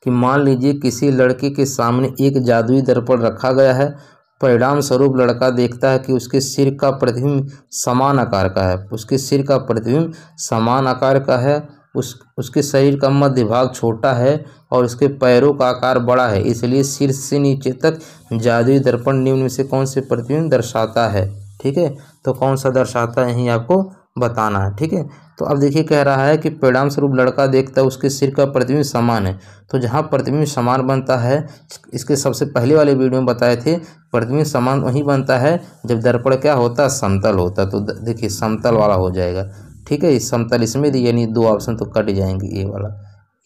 कि मान लीजिए किसी लड़के के सामने एक जादुई दर्पण रखा गया है परिणाम स्वरूप लड़का देखता है कि उसके सिर का प्रतिबिंब समान आकार का है उसके सिर का प्रतिबिंब समान आकार का है उस उसके शरीर का मध्य भाग छोटा है और उसके पैरों का आकार बड़ा है इसलिए सिर से नीचे तक जादुई दर्पण निम्न में से कौन से प्रतिबिंब दर्शाता है ठीक है तो कौन सा दर्शाता है यहीं आपको बताना है ठीक है तो अब देखिए कह रहा है कि परिणाम स्वरूप लड़का देखता है उसके सिर का प्रतिबिंब समान है तो जहाँ प्रतिबिंब समान बनता है इसके सबसे पहले वाले वीडियो में बताए थे प्रतिबिंब समान वहीं बनता है जब दर्पण क्या होता है समतल होता तो देखिए समतल वाला हो जाएगा ठीक है समतल इसमें यानी दो ऑप्शन तो कट जाएंगे ये वाला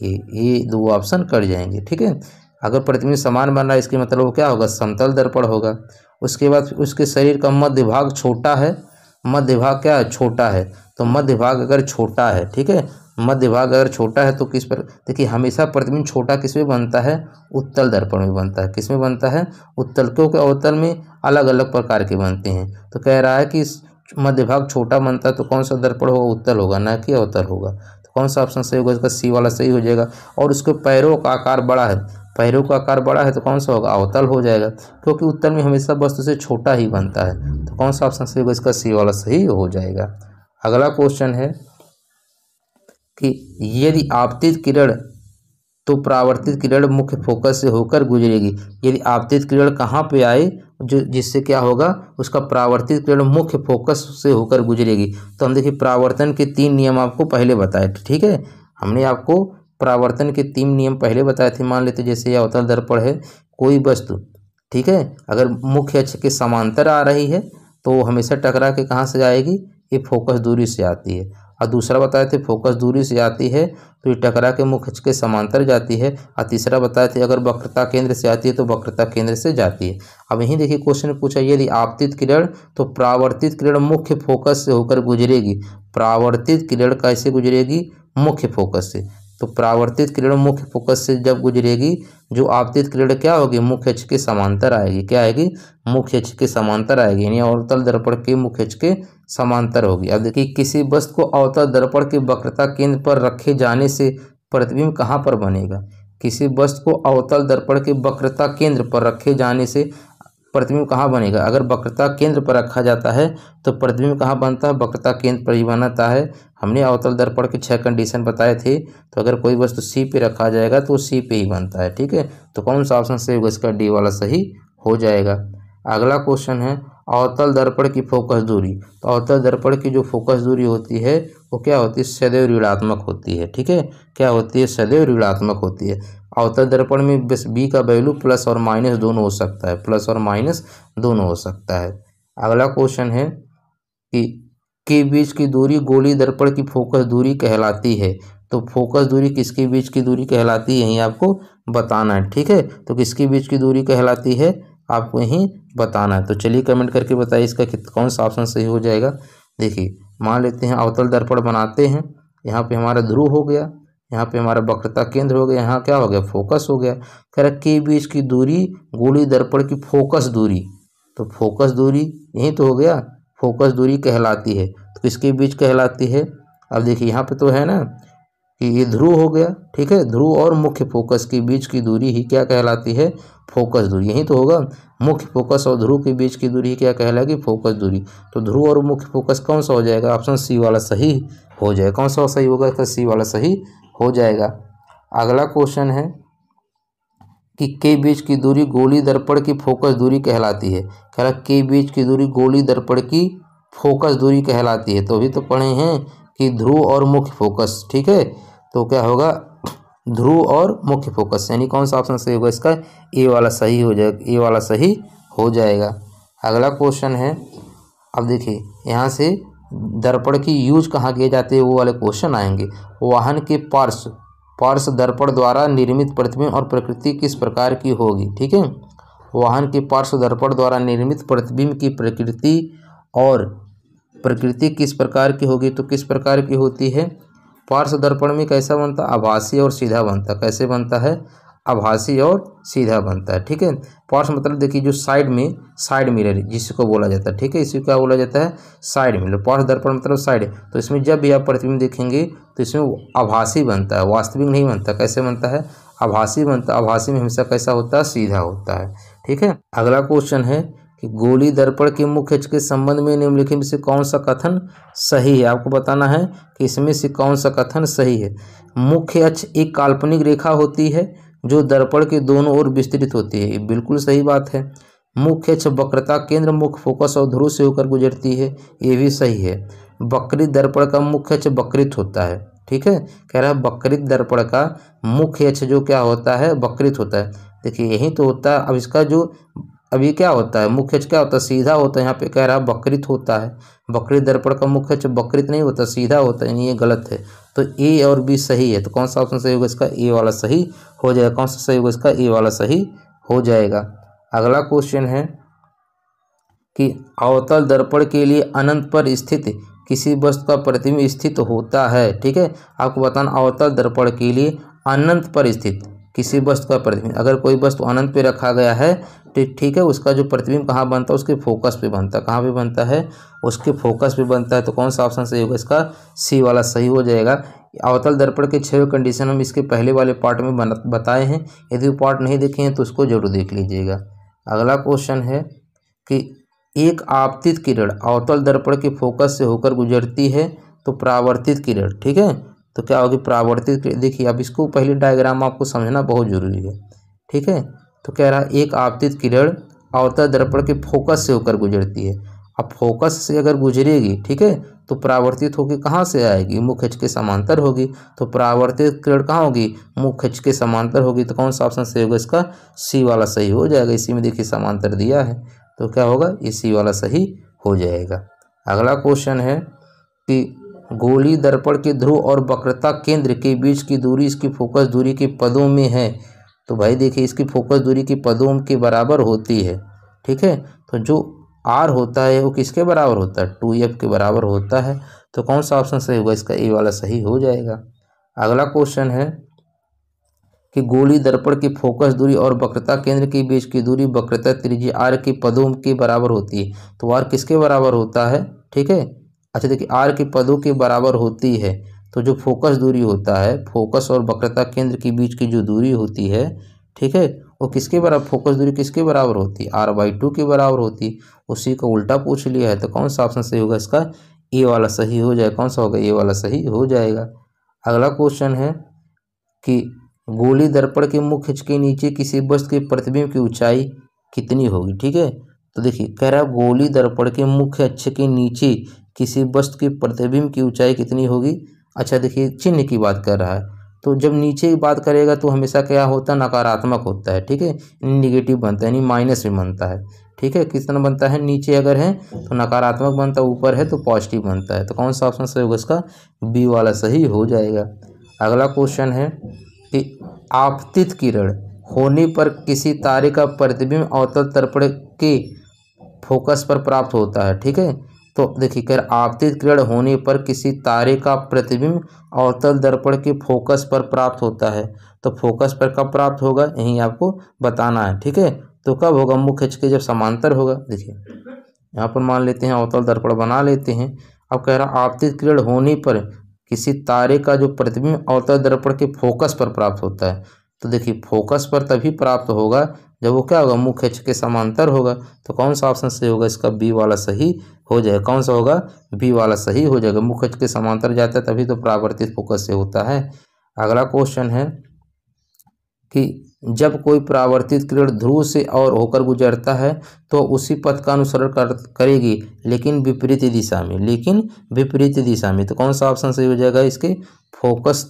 ये ये दो ऑप्शन कट जाएंगे ठीक है अगर प्रतिबिंब समान बन रहा है इसके मतलब क्या होगा समतल दर्पण होगा उसके बाद उसके शरीर का मध्य भाग छोटा है मध्य भाग क्या है छोटा है तो मध्य भाग अगर छोटा है ठीक है मध्य भाग अगर छोटा है तो किस पर देखिए हमेशा प्रतिबिंब छोटा किस में बनता है उत्तल दर्पण में बनता है किस में बनता है उत्तल क्योंकि अवतल में अलग अलग प्रकार के बनते हैं तो कह रहा है कि मध्य भाग छोटा बनता है तो कौन सा दर्पण होगा उत्तल होगा ना कि अवतल होगा तो कौन सा ऑप्शन सही होगा इसका सी वाला सही हो जाएगा और उसके पैरों का आकार बड़ा है पैरों का आकार बड़ा है तो कौन सा होगा अवतल हो जाएगा क्योंकि उत्तल में हमेशा वस्तु से छोटा ही बनता है तो कौन सा ऑप्शन सही होगा इसका सी वाला सही हो जाएगा अगला क्वेश्चन है कि यदि आपतित किरण तो प्रावर्तित किरण मुख्य फोकस से होकर गुजरेगी यदि आपतित किरण कहाँ पे आए जो जिससे क्या होगा उसका प्रावर्तित किरण मुख्य फोकस से होकर गुजरेगी तो हम देखिए प्रावर्तन के तीन नियम आपको पहले बताए ठीक है हमने आपको परावर्तन के तीन नियम पहले बताए थे मान लेते जैसे यह अवतल दर्पण है कोई वस्तु ठीक है अगर मुख्य अक्ष के समांतर आ रही है तो हमेशा टकरा के कहाँ से जाएगी ये फोकस दूरी से आती है और दूसरा बताए थे फोकस दूरी से आती है तो ये टकरा के मुख्य अक्ष के समांतर जाती है और तीसरा बताए थे अगर वक्रता केंद्र से आती है तो वक्रता केंद्र से जाती है अब यहीं देखिए क्वेश्चन पूछा यदि आपतित किरण तो प्रावर्तित किरण मुख्य फोकस से होकर गुजरेगी प्रावर्तित किरण कैसे गुजरेगी मुख्य फोकस से तो प्रावर्तित किरण मुख्य फोकस से जब गुजरेगी जो आपतित किरण क्या होगी मुख्य अक्ष के समांतर आएगी क्या आएगी मुख्य अक्ष के समांतर आएगी यानी अवतल दर्पण के मुख्य अक्ष के समांतर होगी अब देखिए किसी वस्तु को अवतल दर्पण के वक्रता केंद्र पर रखे जाने से प्रतिबिंब कहाँ पर बनेगा किसी वस्तु को अवतल दर्पण के वक्रता केंद्र पर रखे जाने से प्रतिबिंब कहाँ बनेगा अगर वक्रता केंद्र पर रखा जाता है तो प्रतिबिंब कहाँ बनता है वक्रता केंद्र पर ही बनाता है हमने अवतल दर्पण के छह कंडीशन बताए थे तो अगर कोई वस्तु सी पे रखा जाएगा तो सी पे ही बनता है ठीक है तो कौन सा ऑप्शन सही होगा इसका डी वाला सही हो जाएगा अगला क्वेश्चन है अवतल दर्पण की फोकस दूरी तो अवतल दर्पण की जो फोकस दूरी होती है वो तो क्या होती है सदैव ऋणात्मक होती है ठीक है क्या होती है सदैव ऋणात्मक होती है अवतर दर्पण में बस बी का वैल्यू प्लस और माइनस दोनों हो सकता है प्लस और माइनस दोनों हो सकता है अगला क्वेश्चन है कि के बीच की दूरी गोली दर्पण की फोकस दूरी कहलाती है तो फोकस दूरी किसके बीच की दूरी कहलाती है यहीं आपको बताना है ठीक है तो किसके बीच की दूरी कहलाती है आपको यहीं बताना है तो चलिए कमेंट करके बताइए इसका कौन सा ऑप्शन सही हो जाएगा देखिए मान लेते हैं अवतल दर्पण बनाते हैं यहाँ पे हमारा ध्रुव हो गया यहाँ पे हमारा वक्रता केंद्र हो गया यहाँ क्या हो गया फोकस हो गया कह रहा के बीच की दूरी गोली दर्पण की फोकस दूरी तो फोकस दूरी यही तो हो गया फोकस दूरी कहलाती है तो किसके बीच कहलाती है अब देखिए यहाँ पे तो है ना कि ये ध्रुव हो गया ठीक है ध्रुव और मुख्य फोकस के बीच की दूरी ही क्या कहलाती है फोकस दूरी यही तो होगा मुख्य फोकस और ध्रुव के बीच की दूरी क्या कहलाएगी फोकस दूरी तो ध्रुव और मुख्य फोकस कौन सा हो जाएगा ऑप्शन सी वाला सही हो जाएगा कौन सा सही होगा इसका सी वाला सही हो जाएगा अगला क्वेश्चन है कि के बीच की दूरी गोली दर्पण की फोकस दूरी कहलाती है कह रहा के बीच की दूरी गोली दर्पण की फोकस दूरी कहलाती है तो अभी तो पढ़े हैं कि ध्रुव और मुख्य फोकस ठीक है तो क्या होगा ध्रुव और मुख्य फोकस यानी कौन सा ऑप्शन सही होगा इसका ए वाला सही हो जाएगा ए वाला सही हो जाएगा अगला क्वेश्चन है अब देखिए यहाँ से दर्पण की यूज कहाँ किए जाते हैं वो वाले क्वेश्चन आएंगे वाहन के पार्श पार्श दर्पण द्वारा निर्मित प्रतिबिंब और प्रकृति किस प्रकार की होगी ठीक है वाहन के पार्श्व दर्पण द्वारा निर्मित प्रतिबिंब की प्रकृति और प्रकृति किस प्रकार की होगी तो किस प्रकार की होती है पार्श्व दर्पण में कैसा बनता है आभासी और सीधा बनता है कैसे बनता है आभासी और सीधा बनता है ठीक है पार्श्व मतलब देखिए जो साइड में साइड मिरर जिसको बोला जाता है ठीक है इसी क्या बोला जाता है साइड मिरर मतलब पार्श्व दर्पण मतलब साइड तो इसमें जब भी आप प्रतिबिंब देखेंगे तो इसमें आभासी बनता है वास्तविक नहीं बनता कैसे बनता है आभासी बनता आभासी में हमेशा कैसा होता है सीधा होता है ठीक है अगला क्वेश्चन है कि गोली दर्पण के मुख्य के संबंध में निम्नलिखित में से कौन सा कथन सही है आपको बताना है कि इसमें से कौन सा कथन सही है मुख्य अक्ष एक काल्पनिक रेखा होती है जो दर्पण के दोनों ओर विस्तृत होती है ये बिल्कुल सही बात है मुख्य अक्ष वक्रता केंद्र मुख्य फोकस और ध्रुव से होकर गुजरती है ये भी सही है बकरी दर्पण का मुख्य अक्ष बकरित होता है ठीक है कह रहा है बकरित दर्पण का मुख्य अक्ष जो क्या होता है बकरित होता है देखिए यही तो होता है अब इसका जो अब ये क्या होता है मुख्य क्या होता है सीधा होता है यहाँ पे कह रहा है बकरित होता है बकरित दर्पण का मुख्य बकरित नहीं होता सीधा होता है ये गलत है तो ए और बी सही है तो कौन सा ऑप्शन सही होगा इसका ए वाला सही हो जाएगा कौन सा सही होगा इसका ए वाला सही हो जाएगा अगला क्वेश्चन है कि अवतल दर्पण के लिए अनंत पर स्थित किसी वस्तु का प्रतिबिंब स्थित होता है ठीक है आपको बताना अवतल दर्पण के लिए अनंत पर स्थित किसी वस्तु का प्रतिबिंब अगर कोई वस्तु अनंत पे रखा गया है तो ठीक है उसका जो प्रतिबिंब कहाँ बनता है उसके फोकस पे बनता है कहाँ पे बनता है उसके फोकस पे बनता है तो कौन सा ऑप्शन सही होगा इसका सी वाला सही हो जाएगा अवतल दर्पण के छः कंडीशन हम इसके पहले वाले पार्ट में बताए हैं यदि वो पार्ट नहीं देखे हैं तो उसको जरूर देख लीजिएगा अगला क्वेश्चन है कि एक आपतित किरण अवतल दर्पण के फोकस से होकर गुजरती है तो प्रावर्तित किरण ठीक है तो क्या होगी प्रावर्तित देखिए अब इसको पहले डायग्राम आपको समझना बहुत जरूरी है ठीक है तो कह रहा है एक आपतित किरण अवतर दर्पण के फोकस से होकर गुजरती है अब फोकस से अगर गुजरेगी ठीक है तो प्रावर्तित होकर कहाँ से आएगी मुख्य के समांतर होगी तो प्रावर्तित किरण कहाँ होगी मुख्य के समांतर होगी तो कौन सा ऑप्शन सही होगा इसका सी वाला सही हो जाएगा इसी में देखिए समांतर दिया है तो क्या होगा ये सी वाला सही हो जाएगा अगला क्वेश्चन है कि गोली दर्पण के ध्रुव और वक्रता केंद्र के बीच की दूरी इसकी फोकस दूरी के पदों में है तो भाई देखिए इसकी फोकस दूरी के पदों के बराबर होती है ठीक है तो जो आर होता है वो किसके बराबर होता है टू एफ के बराबर होता है तो कौन सा ऑप्शन सही होगा इसका ए वाला सही हो जाएगा अगला क्वेश्चन है कि गोली दर्पण की फोकस दूरी और वक्रता केंद्र के बीच की दूरी वक्रता त्रिज्या आर के पदों के बराबर होती है तो आर किसके बराबर होता है ठीक है अच्छा देखिए आर के पदों के बराबर होती है तो जो फोकस दूरी होता है फोकस और वक्रता केंद्र के बीच की जो दूरी होती है ठीक है वो किसके बराबर फोकस दूरी किसके बराबर होती है आर बाई टू के बराबर होती उसी को उल्टा पूछ लिया है तो कौन सा ऑप्शन सही होगा इसका ए वाला सही हो जाए कौन सा होगा ए वाला सही हो जाएगा अगला क्वेश्चन है कि गोली दर्पण के मुख्य के नीचे किसी वस्तु के प्रतिबिंब की ऊंचाई कितनी होगी ठीक है तो देखिए कह रहा गोली दर्पण के मुख्य अक्ष के नीचे किसी वस्तु की प्रतिबिंब की ऊंचाई कितनी होगी अच्छा देखिए चिन्ह की बात कर रहा है तो जब नीचे की बात करेगा तो हमेशा क्या होता है नकारात्मक होता है ठीक है निगेटिव बनता है यानी माइनस में बनता है ठीक है किस तरह बनता है नीचे अगर है तो नकारात्मक बनता है ऊपर है तो पॉजिटिव बनता है तो कौन सा ऑप्शन सही होगा इसका बी वाला सही हो जाएगा अगला क्वेश्चन है कि आपतित किरण होने पर किसी तारे का प्रतिबिंब अवतल तर्पण के फोकस पर प्राप्त होता है ठीक है तो देखिए कर आपतित किरण होने पर किसी तारे का प्रतिबिंब अवतल दर्पण के फोकस पर प्राप्त होता है तो फोकस पर कब प्राप्त होगा यही आपको बताना है ठीक है तो कब होगा मुख्य के जब समांतर होगा देखिए यहाँ पर मान लेते हैं अवतल दर्पण बना लेते हैं अब कह रहा आपतित किरण होने पर किसी तारे का जो प्रतिबिंब अवतल दर्पण के फोकस पर प्राप्त होता है तो देखिए फोकस पर तभी प्राप्त होगा जब वो क्या होगा मुख्य के समांतर होगा तो कौन सा ऑप्शन सही होगा इसका बी वाला सही हो जाएगा कौन सा होगा बी वाला सही हो जाएगा मुख्य के समांतर जाता है तभी तो प्रावर्तित फोकस से होता है अगला क्वेश्चन है कि जब कोई प्रावर्तित किरण ध्रुव से और होकर गुजरता है तो उसी पथ का अनुसरण कर करेगी लेकिन विपरीत दिशा में लेकिन विपरीत दिशा में तो कौन सा ऑप्शन सही हो जाएगा इसके फोकस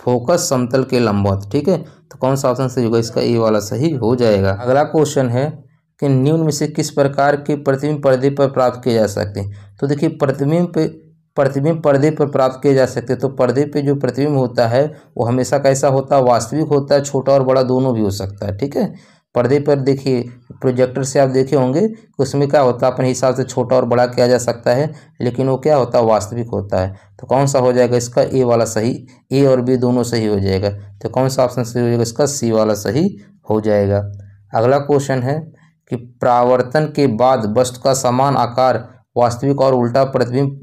फोकस समतल के लंबवत ठीक है तो कौन सा ऑप्शन सही होगा इसका ए वाला सही हो जाएगा अगला क्वेश्चन है कि न्यून में से किस प्रकार के प्रतिबिंब पर्दे पर प्राप्त किए जा सकते हैं तो देखिए प्रतिबिंब पे प्रतिबिंब पर्दे पर प्राप्त किए जा सकते हैं तो पर्दे पे जो प्रतिबिंब होता है वो हमेशा कैसा होता है वास्तविक होता है छोटा और बड़ा दोनों भी हो सकता है ठीक है पर्दे पर देखिए प्रोजेक्टर से आप देखे होंगे उसमें क्या होता है अपने हिसाब से छोटा और बड़ा किया जा सकता है लेकिन वो क्या होता है वास्तविक होता है तो कौन सा हो जाएगा इसका ए वाला सही ए और बी दोनों सही हो जाएगा तो कौन सा ऑप्शन सही हो जाएगा इसका सी वाला सही हो जाएगा अगला क्वेश्चन है कि प्रावर्तन के बाद वस्तु का समान आकार वास्तविक और उल्टा प्रतिबिंब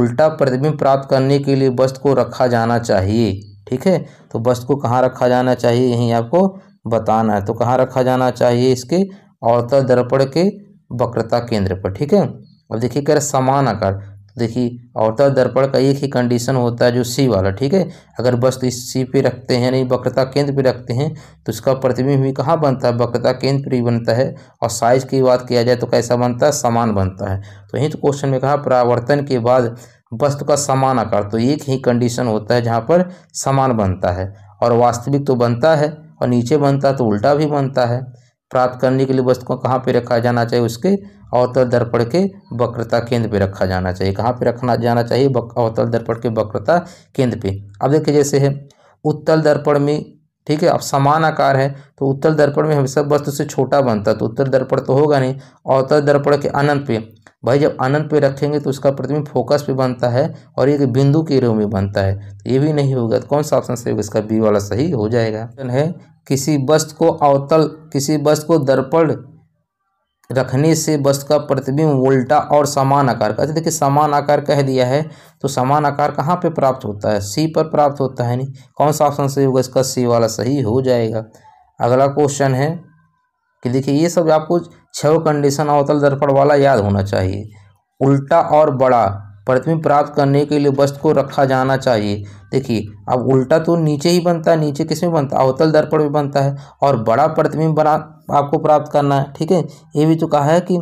उल्टा प्रतिबिंब प्राप्त करने के लिए वस्तु को रखा जाना चाहिए ठीक है तो वस्तु को कहाँ रखा जाना चाहिए यहीं आपको बताना है तो कहाँ रखा जाना चाहिए इसके अवतर दर्पण के वक्रता केंद्र पर ठीक है अब देखिए कह रहे समान आकार तो देखिए अवतर दर्पण का एक ही कंडीशन होता है जो सी वाला ठीक है अगर बस तो इस सी पे रखते हैं नहीं वक्रता केंद्र पे रखते हैं तो इसका प्रतिबिंब भी कहाँ बनता है वक्रता केंद्र पर ही बनता है और साइज की बात किया जाए तो कैसा बनता है समान बनता है तो यही तो क्वेश्चन में कहा परावर्तन के बाद वस्तु का समान आकार तो एक ही कंडीशन होता है जहाँ पर समान बनता है और वास्तविक तो बनता है और नीचे बनता है तो उल्टा भी बनता है प्राप्त करने के लिए वस्तु को कहाँ पे रखा जाना चाहिए उसके अवतल दर्पण के वक्रता केंद्र पे रखा जाना चाहिए कहाँ पे रखना जाना चाहिए अवतल दर्पण के वक्रता केंद्र पे अब देखिए जैसे है उत्तल दर्पण में ठीक है अब समान आकार है तो उत्तर दर्पण में हमेशा वस्तु से छोटा बनता है तो उत्तर दर्पण तो होगा नहीं अवतल दर्पण के अनंत पे भाई जब अनंत पे रखेंगे तो उसका प्रतिबिंब फोकस पे बनता है और एक बिंदु के रूप में बनता है तो ये भी नहीं होगा तो कौन सा ऑप्शन सही होगा इसका बी वाला सही हो जाएगा है किसी वस्तु को अवतल किसी वस्तु को दर्पण रखने से वस्तु का प्रतिबिंब उल्टा और समान आकार का अच्छा देखिए समान आकार कह दिया है तो समान आकार कहाँ पे प्राप्त होता है सी पर प्राप्त होता है नहीं कौन सा ऑप्शन सही होगा इसका सी वाला सही हो जाएगा अगला क्वेश्चन है कि देखिए ये सब आपको छह कंडीशन अवतल दर्पण वाला याद होना चाहिए उल्टा और बड़ा प्रतिबिंब प्राप्त करने के लिए वस्तु को रखा जाना चाहिए देखिए अब उल्टा तो नीचे ही बनता है नीचे किस में बनता है अवतल दर्पण में बनता है और बड़ा प्रतिबिंब बना आपको प्राप्त करना है ठीक है ये भी तो कहा है कि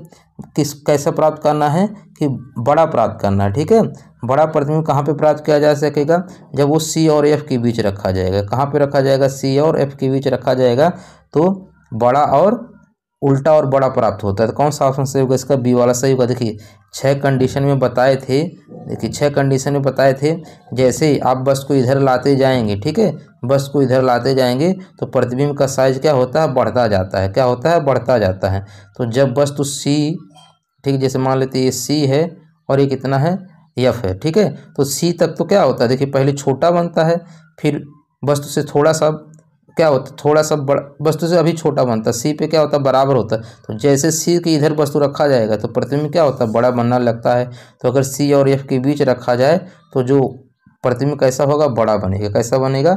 किस कैसे प्राप्त करना है कि बड़ा प्राप्त करना है ठीक है बड़ा प्रतिबिंब कहाँ पे प्राप्त किया जा सकेगा जब वो सी और एफ के बीच रखा जाएगा कहाँ पे रखा जाएगा सी और एफ के बीच रखा जाएगा तो बड़ा और उल्टा और बड़ा प्राप्त होता है तो कौन सा ऑप्शन सही होगा इसका बी वाला सही होगा देखिए छः कंडीशन में बताए थे देखिए छः कंडीशन में बताए थे जैसे ही आप बस को इधर लाते जाएंगे ठीक है बस को इधर लाते जाएंगे तो प्रतिबिंब का साइज क्या होता है बढ़ता जाता है क्या होता है बढ़ता जाता है तो जब बस तो सी ठीक जैसे मान लेते ये सी है और ये कितना है यफ है ठीक है तो सी तक तो क्या होता है देखिए पहले छोटा बनता है फिर वस्तु तो से थोड़ा सा क्या होता थोड़ा सा बड़ा वस्तु से अभी छोटा बनता सी पे क्या होता बराबर होता तो जैसे सी की इधर वस्तु रखा जाएगा तो प्रतिबिंब क्या होता बड़ा बनना लगता है तो अगर सी और एफ के बीच रखा जाए तो जो प्रतिबिंब कैसा होगा बड़ा बनेगा कैसा बनेगा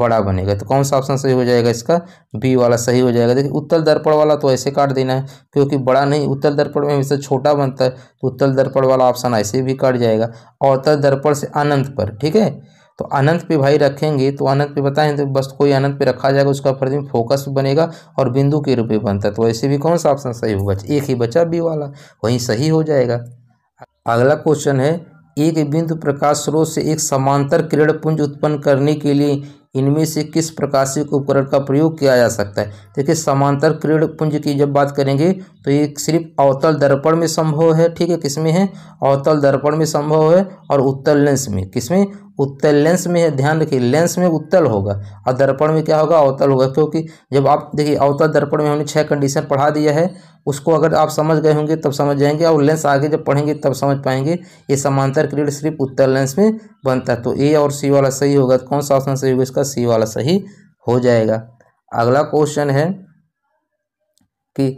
बड़ा बनेगा तो कौन सा ऑप्शन सही हो जाएगा इसका बी वाला सही हो जाएगा देखिए उत्तल दर्पण वाला तो ऐसे काट देना है क्योंकि बड़ा नहीं उत्तल दर्पण में हमेशा छोटा बनता है तो उत्तल दर्पण वाला ऑप्शन ऐसे भी काट जाएगा अवतल दर्पण से अनंत पर ठीक है तो अनंत पे भाई रखेंगे तो अनंत पे बताएं तो बस कोई अनंत पे रखा जाएगा उसका प्रतिबिंब फोकस बनेगा और बिंदु के रूप में बनता है तो ऐसे भी कौन सा ऑप्शन सही होगा एक ही बचा बी वाला वहीं सही हो जाएगा अगला क्वेश्चन है एक बिंदु प्रकाश स्रोत से एक समांतर किरण पुंज उत्पन्न करने के लिए इनमें से किस प्रकाशिक उपकरण का प्रयोग किया जा सकता है देखिए समांतर किरण पुंज की जब बात करेंगे तो ये सिर्फ अवतल दर्पण में संभव है ठीक है किसमें है अवतल दर्पण में संभव है और उत्तल लेंस में किसमें उत्तल लेंस में है ध्यान रखिए लेंस में उत्तल होगा और दर्पण में क्या होगा अवतल होगा क्योंकि जब आप देखिए अवतल दर्पण में हमने छः कंडीशन पढ़ा दिया है उसको अगर आप समझ गए होंगे तब समझ जाएंगे और लेंस आगे जब पढ़ेंगे तब समझ पाएंगे ये समांतर क्रीड सिर्फ उत्तर लेंस में बनता है तो ए और सी वाला सही होगा तो कौन सा ऑप्शन सही होगा इसका सी वाला सही हो जाएगा अगला क्वेश्चन है कि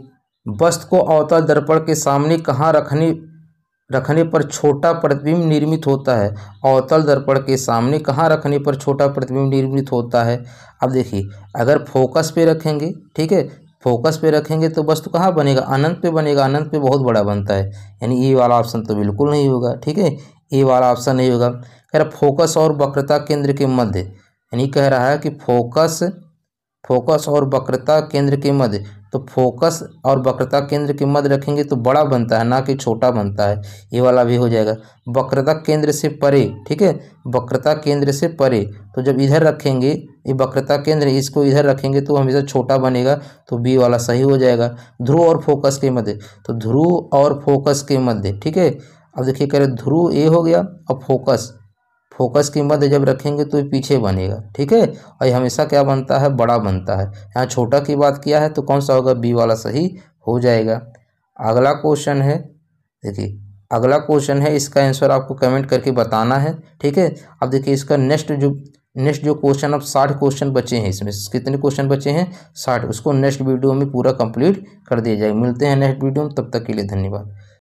वस्त्र को अवतल दर्पण के सामने कहाँ रखने रखने पर छोटा प्रतिबिंब निर्मित होता है अवतल दर्पण के सामने कहाँ रखने पर छोटा प्रतिबिंब निर्मित होता है अब देखिए अगर फोकस पे रखेंगे ठीक है फोकस पे रखेंगे तो वस्तु तो कहाँ बनेगा अनंत पे बनेगा अनंत पे बहुत बड़ा बनता है यानी ए वाला ऑप्शन तो बिल्कुल नहीं होगा ठीक है ए वाला ऑप्शन नहीं होगा कह रहा फोकस और वक्रता केंद्र के मध्य यानी कह रहा है कि फोकस फोकस और वक्रता केंद्र के मध्य तो फोकस और वक्रता केंद्र के मध्य रखेंगे तो बड़ा बनता है ना कि छोटा बनता है ये वाला भी हो जाएगा वक्रता केंद्र से परे ठीक है वक्रता केंद्र से परे तो जब इधर रखेंगे ये वक्रता केंद्र इसको इधर रखेंगे तो हमेशा छोटा बनेगा तो बी वाला सही हो जाएगा ध्रुव और फोकस के मध्य तो ध्रुव और फोकस के मध्य ठीक है अब देखिए कह रहे ध्रुव ए हो गया और फोकस फोकस की मध्य जब रखेंगे तो पीछे बनेगा ठीक है और ये हमेशा क्या बनता है बड़ा बनता है यहाँ छोटा की बात किया है तो कौन सा होगा बी वाला सही हो जाएगा अगला क्वेश्चन है देखिए अगला क्वेश्चन है इसका आंसर आपको कमेंट करके बताना है ठीक है अब देखिए इसका नेक्स्ट जो नेक्स्ट जो क्वेश्चन अब साठ क्वेश्चन बचे हैं इसमें कितने क्वेश्चन बचे हैं साठ उसको नेक्स्ट वीडियो में पूरा कंप्लीट कर दिया जाएगा मिलते हैं नेक्स्ट वीडियो में तब तक के लिए धन्यवाद